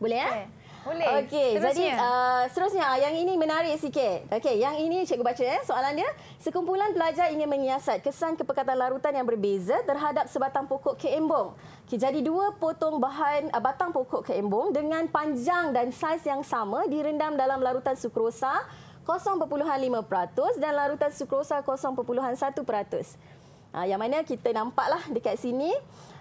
Boleh ya? Okay. Boleh. Okey, jadi uh, seterusnya uh, yang ini menarik sikit. Okey, yang ini cikgu baca ya. Eh, soalan dia, sekumpulan pelajar ingin menyiasat kesan kepekatan larutan yang berbeza terhadap sebatang pokok keembung. Okay, jadi dua potong bahan uh, batang pokok keembung dengan panjang dan saiz yang sama direndam dalam larutan sukrosa 0.5% dan larutan sukrosa 0.1%. Uh, ah, yang mana kita nampaklah dekat sini.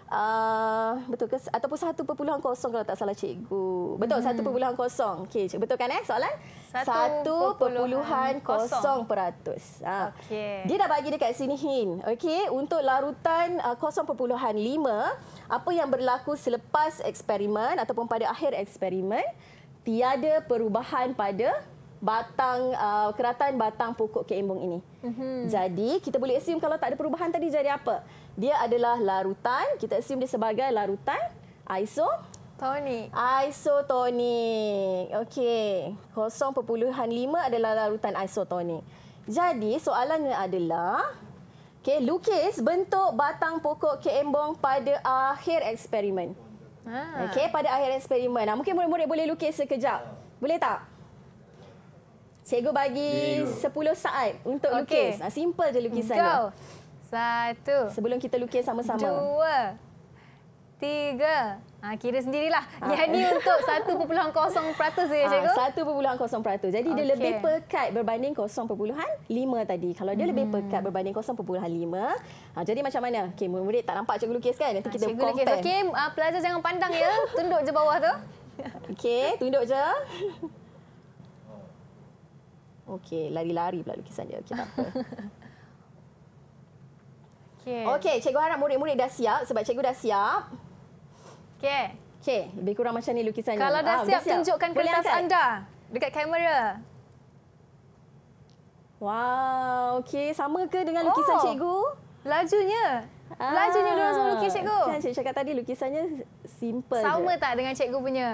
Ah, betul ke ataupun satu perpuluhan kosong kalau tak salah cikgu betul hmm. satu perpuluhan kosong okey cikgu betul kan eh soalan satu perpuluhan kosong peratus ha. Ah. okey dia dah bagi dekat sini hin okey untuk larutan ah, kosong perpuluhan lima apa yang berlaku selepas eksperimen ataupun pada akhir eksperimen tiada perubahan pada batang uh, keratan batang pokok keimbung ini. Mm-hmm. Jadi kita boleh assume kalau tak ada perubahan tadi jadi apa? dia adalah larutan. Kita assume dia sebagai larutan iso tonic. Isotonic. Okey. 0.5 adalah larutan isotonic. Jadi soalannya adalah okey lukis bentuk batang pokok keembong pada akhir eksperimen. Ha. Okey pada akhir eksperimen. Nah, mungkin murid-murid boleh lukis sekejap. Boleh tak? Cikgu bagi 10 saat untuk lukis. Okay. Simple je lukisan Go. dia. Satu. Sebelum kita lukis sama-sama. Dua. Tiga. Ha, kira sendirilah. Ha. Yang ini untuk 1.0% saja, ha, cikgu. 1.0%. Jadi okay. dia lebih pekat berbanding 0.5 tadi. Kalau dia hmm. lebih pekat berbanding 0.5, ha, ah, jadi macam mana? Okay, murid-murid tak nampak cikgu lukis kan? Nanti ha, kita cikgu lukis. Okay, uh, pelajar jangan pandang ya. *laughs* Tunduk je bawah tu. Okey, tunduk je. Okey, lari-lari pula lukisan dia. Okey, tak apa. *laughs* Okey. Okey, cikgu harap murid-murid dah siap sebab cikgu dah siap. Okey. Okey, lebih kurang macam ni lukisannya. Kalau dah, ah, siap, siap, tunjukkan Boleh anda dekat kamera. Wow, okey. Sama ke dengan lukisan oh, cikgu? Lajunya. Ah, lajunya ah, dia orang semua lukis cikgu. Kan cikgu cakap tadi lukisannya simple Sama je. tak dengan cikgu punya?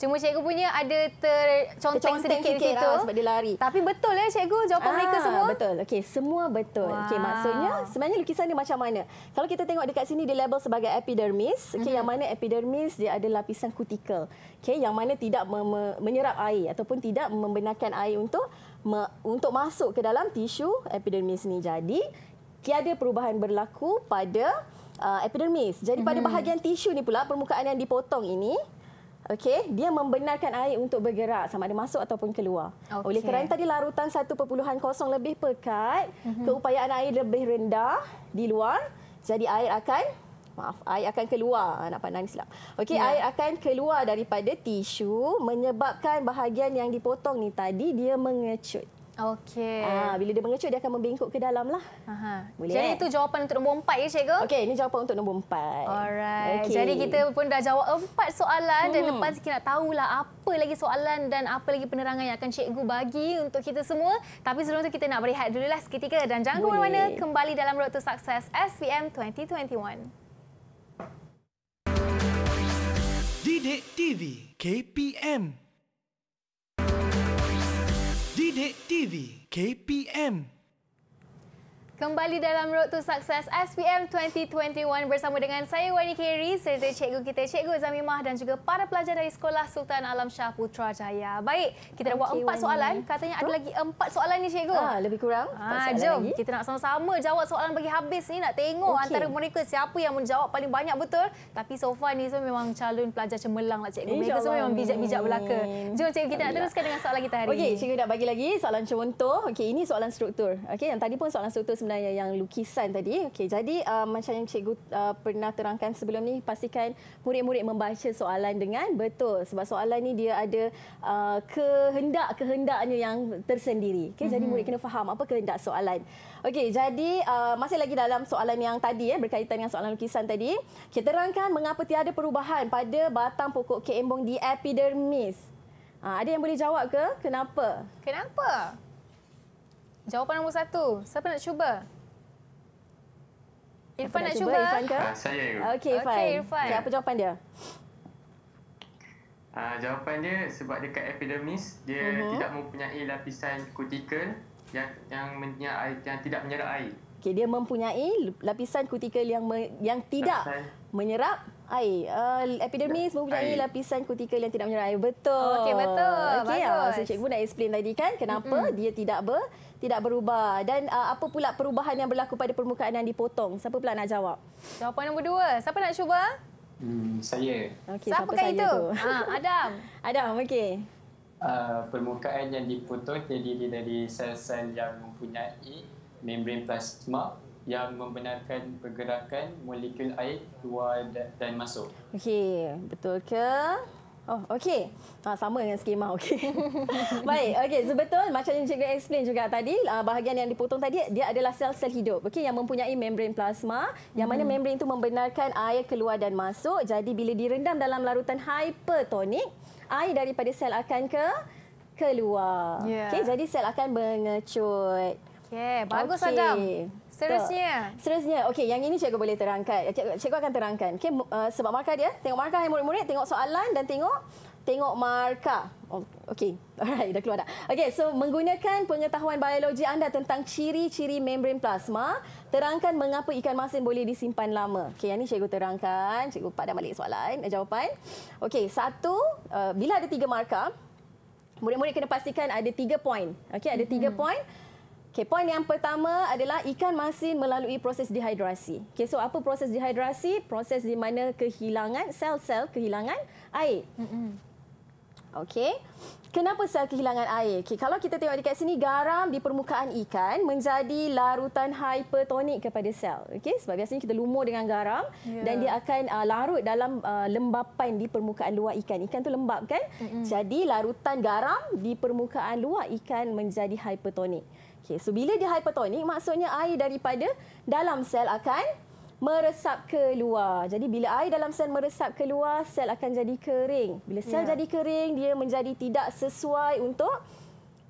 Cuma cikgu punya ada terconteng sedikit di lah situ. Sebab dia lari. Tapi betul ya cikgu jawapan ah, mereka semua? Betul. Okey, semua betul. Okey, maksudnya sebenarnya lukisan ni macam mana? Kalau kita tengok dekat sini dia label sebagai epidermis. Okey, mm -hmm. yang mana epidermis dia ada lapisan kutikal, Okey, yang mana tidak me me menyerap air ataupun tidak membenarkan air untuk me untuk masuk ke dalam tisu epidermis ni. Jadi, tiada perubahan berlaku pada uh, epidermis. Jadi, mm -hmm. pada mhm. bahagian tisu ni pula permukaan yang dipotong ini Okey, dia membenarkan air untuk bergerak sama ada masuk ataupun keluar. Okay. Oleh kerana tadi larutan 1.0 lebih pekat, mm-hmm. keupayaan air lebih rendah di luar, jadi air akan maaf, air akan keluar. Ah, nak pandang silap. Okey, yeah. air akan keluar daripada tisu menyebabkan bahagian yang dipotong ni tadi dia mengecut. Okey. Ah, bila dia mengecut, dia akan membengkuk ke dalam lah. Aha. Jadi eh? itu jawapan untuk nombor empat ya, Cikgu? Okey, ini jawapan untuk nombor empat. Alright. Okay. Jadi kita pun dah jawab empat soalan hmm. dan lepas kita nak tahulah apa lagi soalan dan apa lagi penerangan yang akan Cikgu bagi untuk kita semua. Tapi sebelum tu kita nak berehat dulu lah seketika dan jangan ke mana-mana kembali dalam Road to Success SPM 2021. Didik TV KPM Didik TV KPM Kembali dalam Road to Success SPM 2021 bersama dengan saya Wani Kerry serta cikgu kita Cikgu Zamimah dan juga para pelajar dari Sekolah Sultan Alam Shah Putrajaya. Baik, kita dah okay, buat empat Wani. soalan. Katanya ada oh. lagi empat soalan ni cikgu. Ah, lebih kurang ah, jom. lagi. Kita nak sama-sama jawab soalan bagi habis ni nak tengok okay. antara mereka siapa yang menjawab paling banyak betul. Tapi so far ni semua memang calon pelajar cemerlang lah cikgu. Mereka semua memang bijak-bijak belaka. Jom cikgu kita nak teruskan dengan soalan kita hari ini. Okey, cikgu nak bagi lagi soalan contoh. Okey, ini soalan struktur. Okey, yang tadi pun soalan struktur sebenarnya yang lukisan tadi. Okey, jadi uh, macam yang cikgu uh, pernah terangkan sebelum ni, pastikan murid-murid membaca soalan dengan betul sebab soalan ni dia ada uh, kehendak-kehendaknya yang tersendiri. Okey, mm-hmm. jadi mhm. murid kena faham apa kehendak soalan. Okey, jadi uh, masih lagi dalam soalan yang tadi ya eh, berkaitan dengan soalan lukisan tadi. Kita terangkan mengapa tiada perubahan pada batang pokok keembung di epidermis. Uh, ada yang boleh jawab ke? Kenapa? Kenapa? Jawapan nombor satu. Siapa nak cuba? Irfan nak, cuba? Irfan ke? Uh, saya. Okey, Irfan. Okay, Irfan. Okay, apa jawapan dia? Uh, jawapan dia sebab dekat epidermis dia uh mhm. -huh. tidak mempunyai lapisan kutikal yang yang menyerap air yang tidak menyerap air. Okay dia mempunyai lapisan kutikal yang yang tidak lapisan. menyerap air. Uh, epidermis yeah, mempunyai air. lapisan kutikel yang tidak menyerap air. Betul. Okey, betul. Okey, uh, so cikgu nak explain tadi kan kenapa mm-hmm. dia tidak ber tidak berubah dan uh, apa pula perubahan yang berlaku pada permukaan yang dipotong? Siapa pula nak jawab? Jawapan nombor dua. Siapa nak cuba? Hmm, saya. Okey, siapa saya itu? Ha, ah, *laughs* Adam. Adam, okey. Uh, permukaan yang dipotong jadi dari sel-sel yang mempunyai membran plasma yang membenarkan pergerakan molekul air keluar dan masuk. Okey, betul ke? Oh, okey. Ha, sama dengan skema, okey. *laughs* Baik, okey. Sebetul so, macam yang cikgu explain juga tadi, ah, bahagian yang dipotong tadi, dia adalah sel-sel hidup okey? yang mempunyai membran plasma yang mana hmm. membran itu membenarkan air keluar dan masuk. Jadi, bila direndam dalam larutan hipertonik, air daripada sel akan ke keluar. Yeah. Okey, jadi sel akan mengecut. Okey, bagus okay. Adam. Seriusnya. Seriusnya. Okey, yang ini cikgu boleh terangkan. Eh, cikgu akan terangkan. Okey, uh, sebab markah dia. Tengok markah yang murid-murid, tengok soalan dan tengok tengok markah. Oh, okey. *laughs* Alright, dah keluar dah. Okey, so menggunakan pengetahuan biologi anda tentang ciri-ciri membran plasma, terangkan mengapa ikan masin boleh disimpan lama. Okey, yang ini cikgu terangkan. Cikgu padam balik soalan, eh, jawapan. Okey, satu, uh, bila ada tiga markah, murid-murid kena pastikan ada tiga poin. Okay, ada tiga mm-hmm. poin. Okay, poin yang pertama adalah ikan masin melalui proses dehidrasi. Okay, so apa proses dehidrasi? Proses di mana kehilangan sel-sel kehilangan air. Okay. Kenapa sel kehilangan air? Okay, kalau kita tengok dekat sini, garam di permukaan ikan menjadi larutan hipertonik kepada sel. Okay, sebab biasanya kita lumur dengan garam yeah. dan dia akan uh, larut dalam uh, lembapan di permukaan luar ikan. Ikan tu lembap kan? Mm-hmm. Jadi larutan garam di permukaan luar ikan menjadi hipertonik. Okey, so bila dia hypertonik maksudnya air daripada dalam sel akan meresap keluar. Jadi bila air dalam sel meresap keluar, sel akan jadi kering. Bila sel ya. jadi kering, dia menjadi tidak sesuai untuk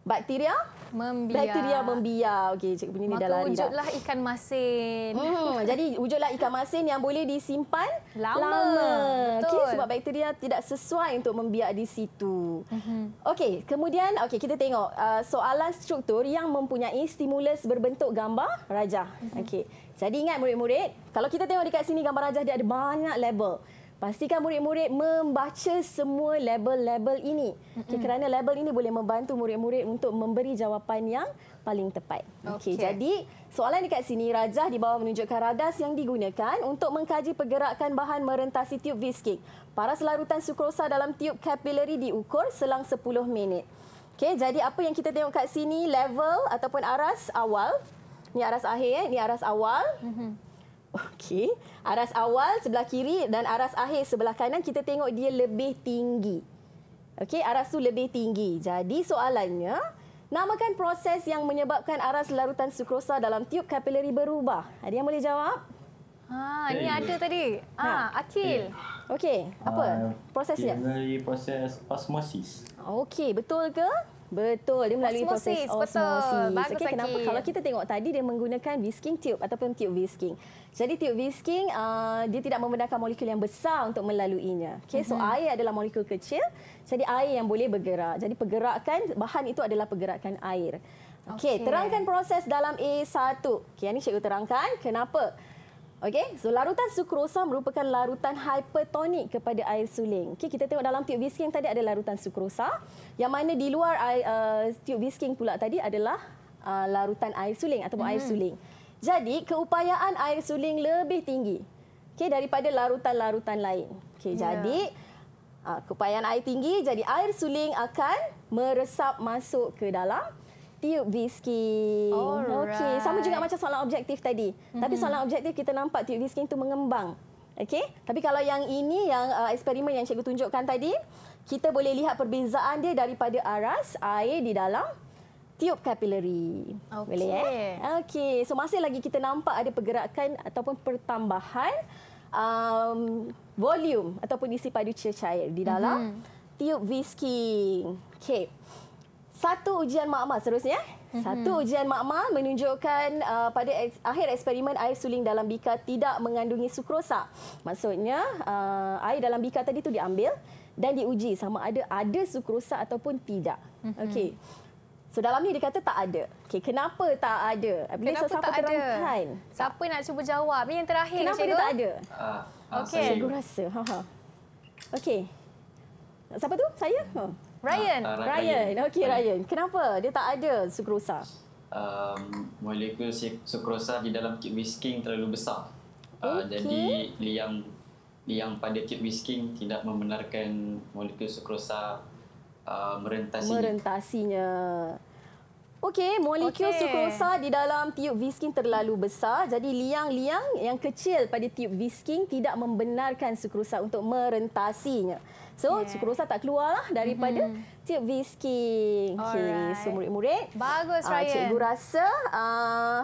bakteria membiar. Bakteria membiar. Okey, cikgu punya ni dah lari wujudlah dah. ikan masin. Hmm, *laughs* jadi wujudlah ikan masin yang boleh disimpan lama. lama. Okey, sebab bakteria tidak sesuai untuk membiak di situ. Mhm. Okey, kemudian okey kita tengok uh, soalan struktur yang mempunyai stimulus berbentuk gambar rajah. Mhm. Okey. Jadi ingat murid-murid, kalau kita tengok dekat sini gambar rajah dia ada banyak label. Pastikan murid-murid membaca semua label-label ini. Okay, kerana label ini boleh membantu murid-murid untuk memberi jawapan yang paling tepat. Okay, okay. Jadi, soalan dekat sini, Rajah di bawah menunjukkan radas yang digunakan untuk mengkaji pergerakan bahan merentasi tiub viskik. Paras larutan sukrosa dalam tiub kapileri diukur selang 10 minit. Okay, jadi, apa yang kita tengok kat sini, level ataupun aras awal. Ini aras akhir, eh? ini aras awal. Mm-hmm. Okey. Aras awal sebelah kiri dan aras akhir sebelah kanan kita tengok dia lebih tinggi. Okey, aras tu lebih tinggi. Jadi soalannya, namakan proses yang menyebabkan aras larutan sukrosa dalam tiub kapileri berubah. Ada yang boleh jawab? Ha, ni eh, ada tadi. Ha, ha. Akil. Okey, apa ah, prosesnya? Dia proses osmosis. Okey, betul ke? Betul, dia melalui osmosis, proses osmosis. Betul. Okay, kenapa? Kalau kita tengok tadi dia menggunakan whisking tube ataupun tube whisking. Jadi tube whisking uh, dia tidak membenarkan molekul yang besar untuk melaluinya. Okay, so mm-hmm. air adalah molekul kecil. Jadi air yang boleh bergerak. Jadi pergerakan bahan itu adalah pergerakan air. Okey, okay. terangkan proses dalam A1. Okey, ini cikgu terangkan kenapa? Okey, so larutan sukrosa merupakan larutan hipertonik kepada air suling. Okey, kita tengok dalam tube whisking tadi ada larutan sukrosa. Yang mana di luar air, uh, eh, tube whisking pula tadi adalah uh, larutan air suling ataupun hmm. air mhm. suling. Jadi, keupayaan air suling lebih tinggi okay, daripada larutan-larutan lain. Okey, yeah. jadi uh, keupayaan air tinggi, jadi air suling akan meresap masuk ke dalam tiup viski. Alright. Okay, sama juga macam soalan objektif tadi. Mm-hmm. Tapi soalan objektif kita nampak tiup viski itu mengembang. okay? Tapi kalau yang ini yang uh, eksperimen yang cikgu tunjukkan tadi, kita boleh lihat perbezaan dia daripada aras air di dalam tiup capillary. Okay. Boleh eh? Okey. So masih lagi kita nampak ada pergerakan ataupun pertambahan um volume ataupun isi padu cecair di dalam mm-hmm. tiup visking. Okey satu ujian makmal seterusnya. Eh? Mhm. Satu ujian makmal menunjukkan uh, pada eks- akhir eksperimen air suling dalam bika tidak mengandungi sukrosa. Maksudnya uh, air dalam bika tadi tu diambil dan diuji sama ada ada sukrosa ataupun tidak. Mhm. Okey. So dalam ni dia kata tak ada. Okey, kenapa tak ada? Boleh kenapa siapa tak terangkan? ada? Siapa nak cuba jawab? Ini yang terakhir kenapa cikgu. Eh? tak ada? Uh, ah, okay. Ah, Okey. Saya rasa. Ha, ha. Okey. Siapa tu? Saya? Ha. Ryan, ha, Ryan. Ryan. Ryan. Okey Ryan. Kenapa dia tak ada sukrosa? Um, molekul sukrosa di dalam kit whisking terlalu besar. Ah, okay. Uh, jadi liang liang pada kit whisking tidak membenarkan molekul sukrosa uh, ah, merentasinya. Merentasinya. Okey, molekul okay. sukrosa di dalam tiub visking terlalu besar. Jadi liang-liang yang kecil pada tiub visking tidak membenarkan sukrosa untuk merentasinya. So, yeah. sukrosa tak keluarlah daripada mm-hmm. tiub visking. Okey, so murid-murid. Bagus, ah, raya. Uh, cikgu rasa... Uh,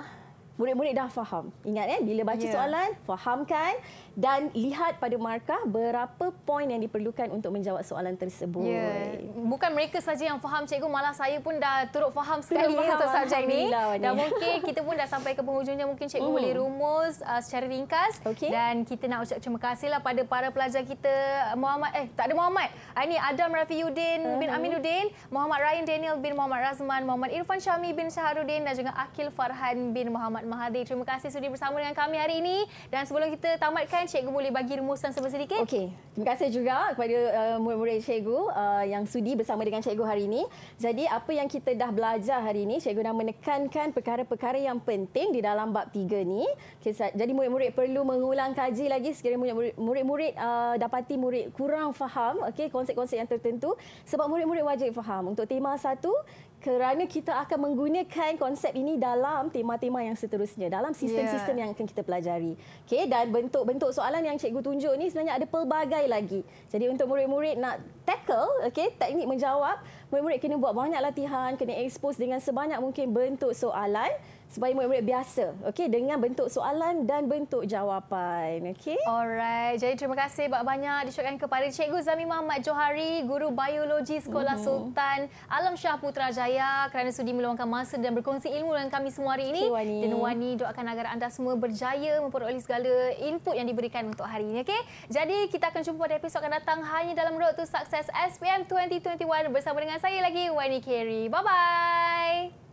murid-murid dah faham. Ingat eh bila baca yeah. soalan, fahamkan dan lihat pada markah berapa poin yang diperlukan untuk menjawab soalan tersebut. Yeah. Bukan mereka saja yang faham cikgu, malah saya pun dah turut faham sekali turut faham untuk subjek ini. Dan mungkin kita pun dah sampai ke penghujungnya mungkin cikgu mm. boleh hmm. rumus uh, secara ringkas okay. dan kita nak ucap terima kasihlah pada para pelajar kita Muhammad eh tak ada Muhammad. Ah, ini Adam Rafi Yudin uh-huh. Hmm. bin Aminuddin, Muhammad Ryan Daniel bin Muhammad Razman, Muhammad Irfan Syami bin Saharuddin dan juga Akil Farhan bin Muhammad Mahathir. Terima kasih sudah bersama dengan kami hari ini. Dan sebelum kita tamatkan, Cikgu boleh bagi rumusan sedikit? Okey. Terima kasih juga kepada uh, murid-murid Cikgu uh, yang sudi bersama dengan Cikgu hari ini. Jadi apa yang kita dah belajar hari ini, Cikgu dah menekankan perkara-perkara yang penting di dalam bab tiga ni. Jadi murid-murid perlu mengulang kaji lagi sekiranya murid-murid uh, dapati murid kurang faham okay, konsep-konsep yang tertentu sebab murid-murid wajib faham. Untuk tema satu, kerana kita akan menggunakan konsep ini dalam tema-tema yang seterusnya dalam sistem-sistem yeah. yang akan kita pelajari. Okey dan bentuk-bentuk soalan yang cikgu tunjuk ni sebenarnya ada pelbagai lagi. Jadi untuk murid-murid nak tackle okey teknik menjawab, murid-murid kena buat banyak latihan, kena expose dengan sebanyak mungkin bentuk soalan supaya murid-murid biasa okay dengan bentuk soalan dan bentuk jawapan okay? alright jadi terima kasih banyak-banyak disyorkan kepada cikgu Zami Muhammad Johari guru biologi Sekolah uh-huh. Sultan Alam Shah Putrajaya kerana sudi meluangkan masa dan berkongsi ilmu dengan kami semua hari ini Kiwani. dan Wani doakan agar anda semua berjaya memperoleh segala input yang diberikan untuk hari ini okay? jadi kita akan jumpa pada episod akan datang hanya dalam Road to Success SPM 2021 bersama dengan saya lagi Wani Carey bye bye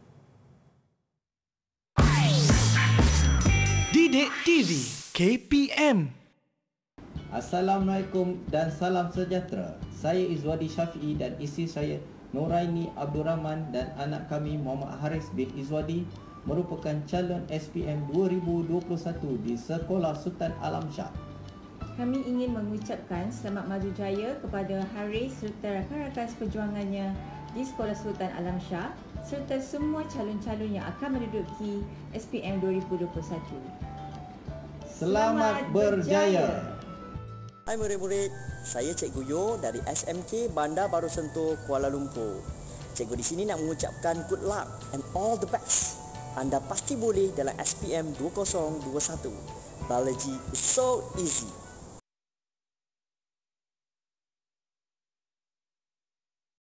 Bidik TV KPM Assalamualaikum dan salam sejahtera. Saya Izwadi Syafi'i dan isteri saya Noraini Abdul Rahman dan anak kami Muhammad Haris bin Izwadi merupakan calon SPM 2021 di Sekolah Sultan Alam Shah. Kami ingin mengucapkan selamat maju jaya kepada Haris serta rakan-rakan perjuangannya di Sekolah Sultan Alam Shah serta semua calon-calon yang akan menduduki SPM 2021. Selamat berjaya. Hai murid-murid, saya Cikgu Yo dari SMK Bandar Baru Sentuh Kuala Lumpur. Cikgu di sini nak mengucapkan good luck and all the best. Anda pasti boleh dalam SPM 2021. Biology is so easy.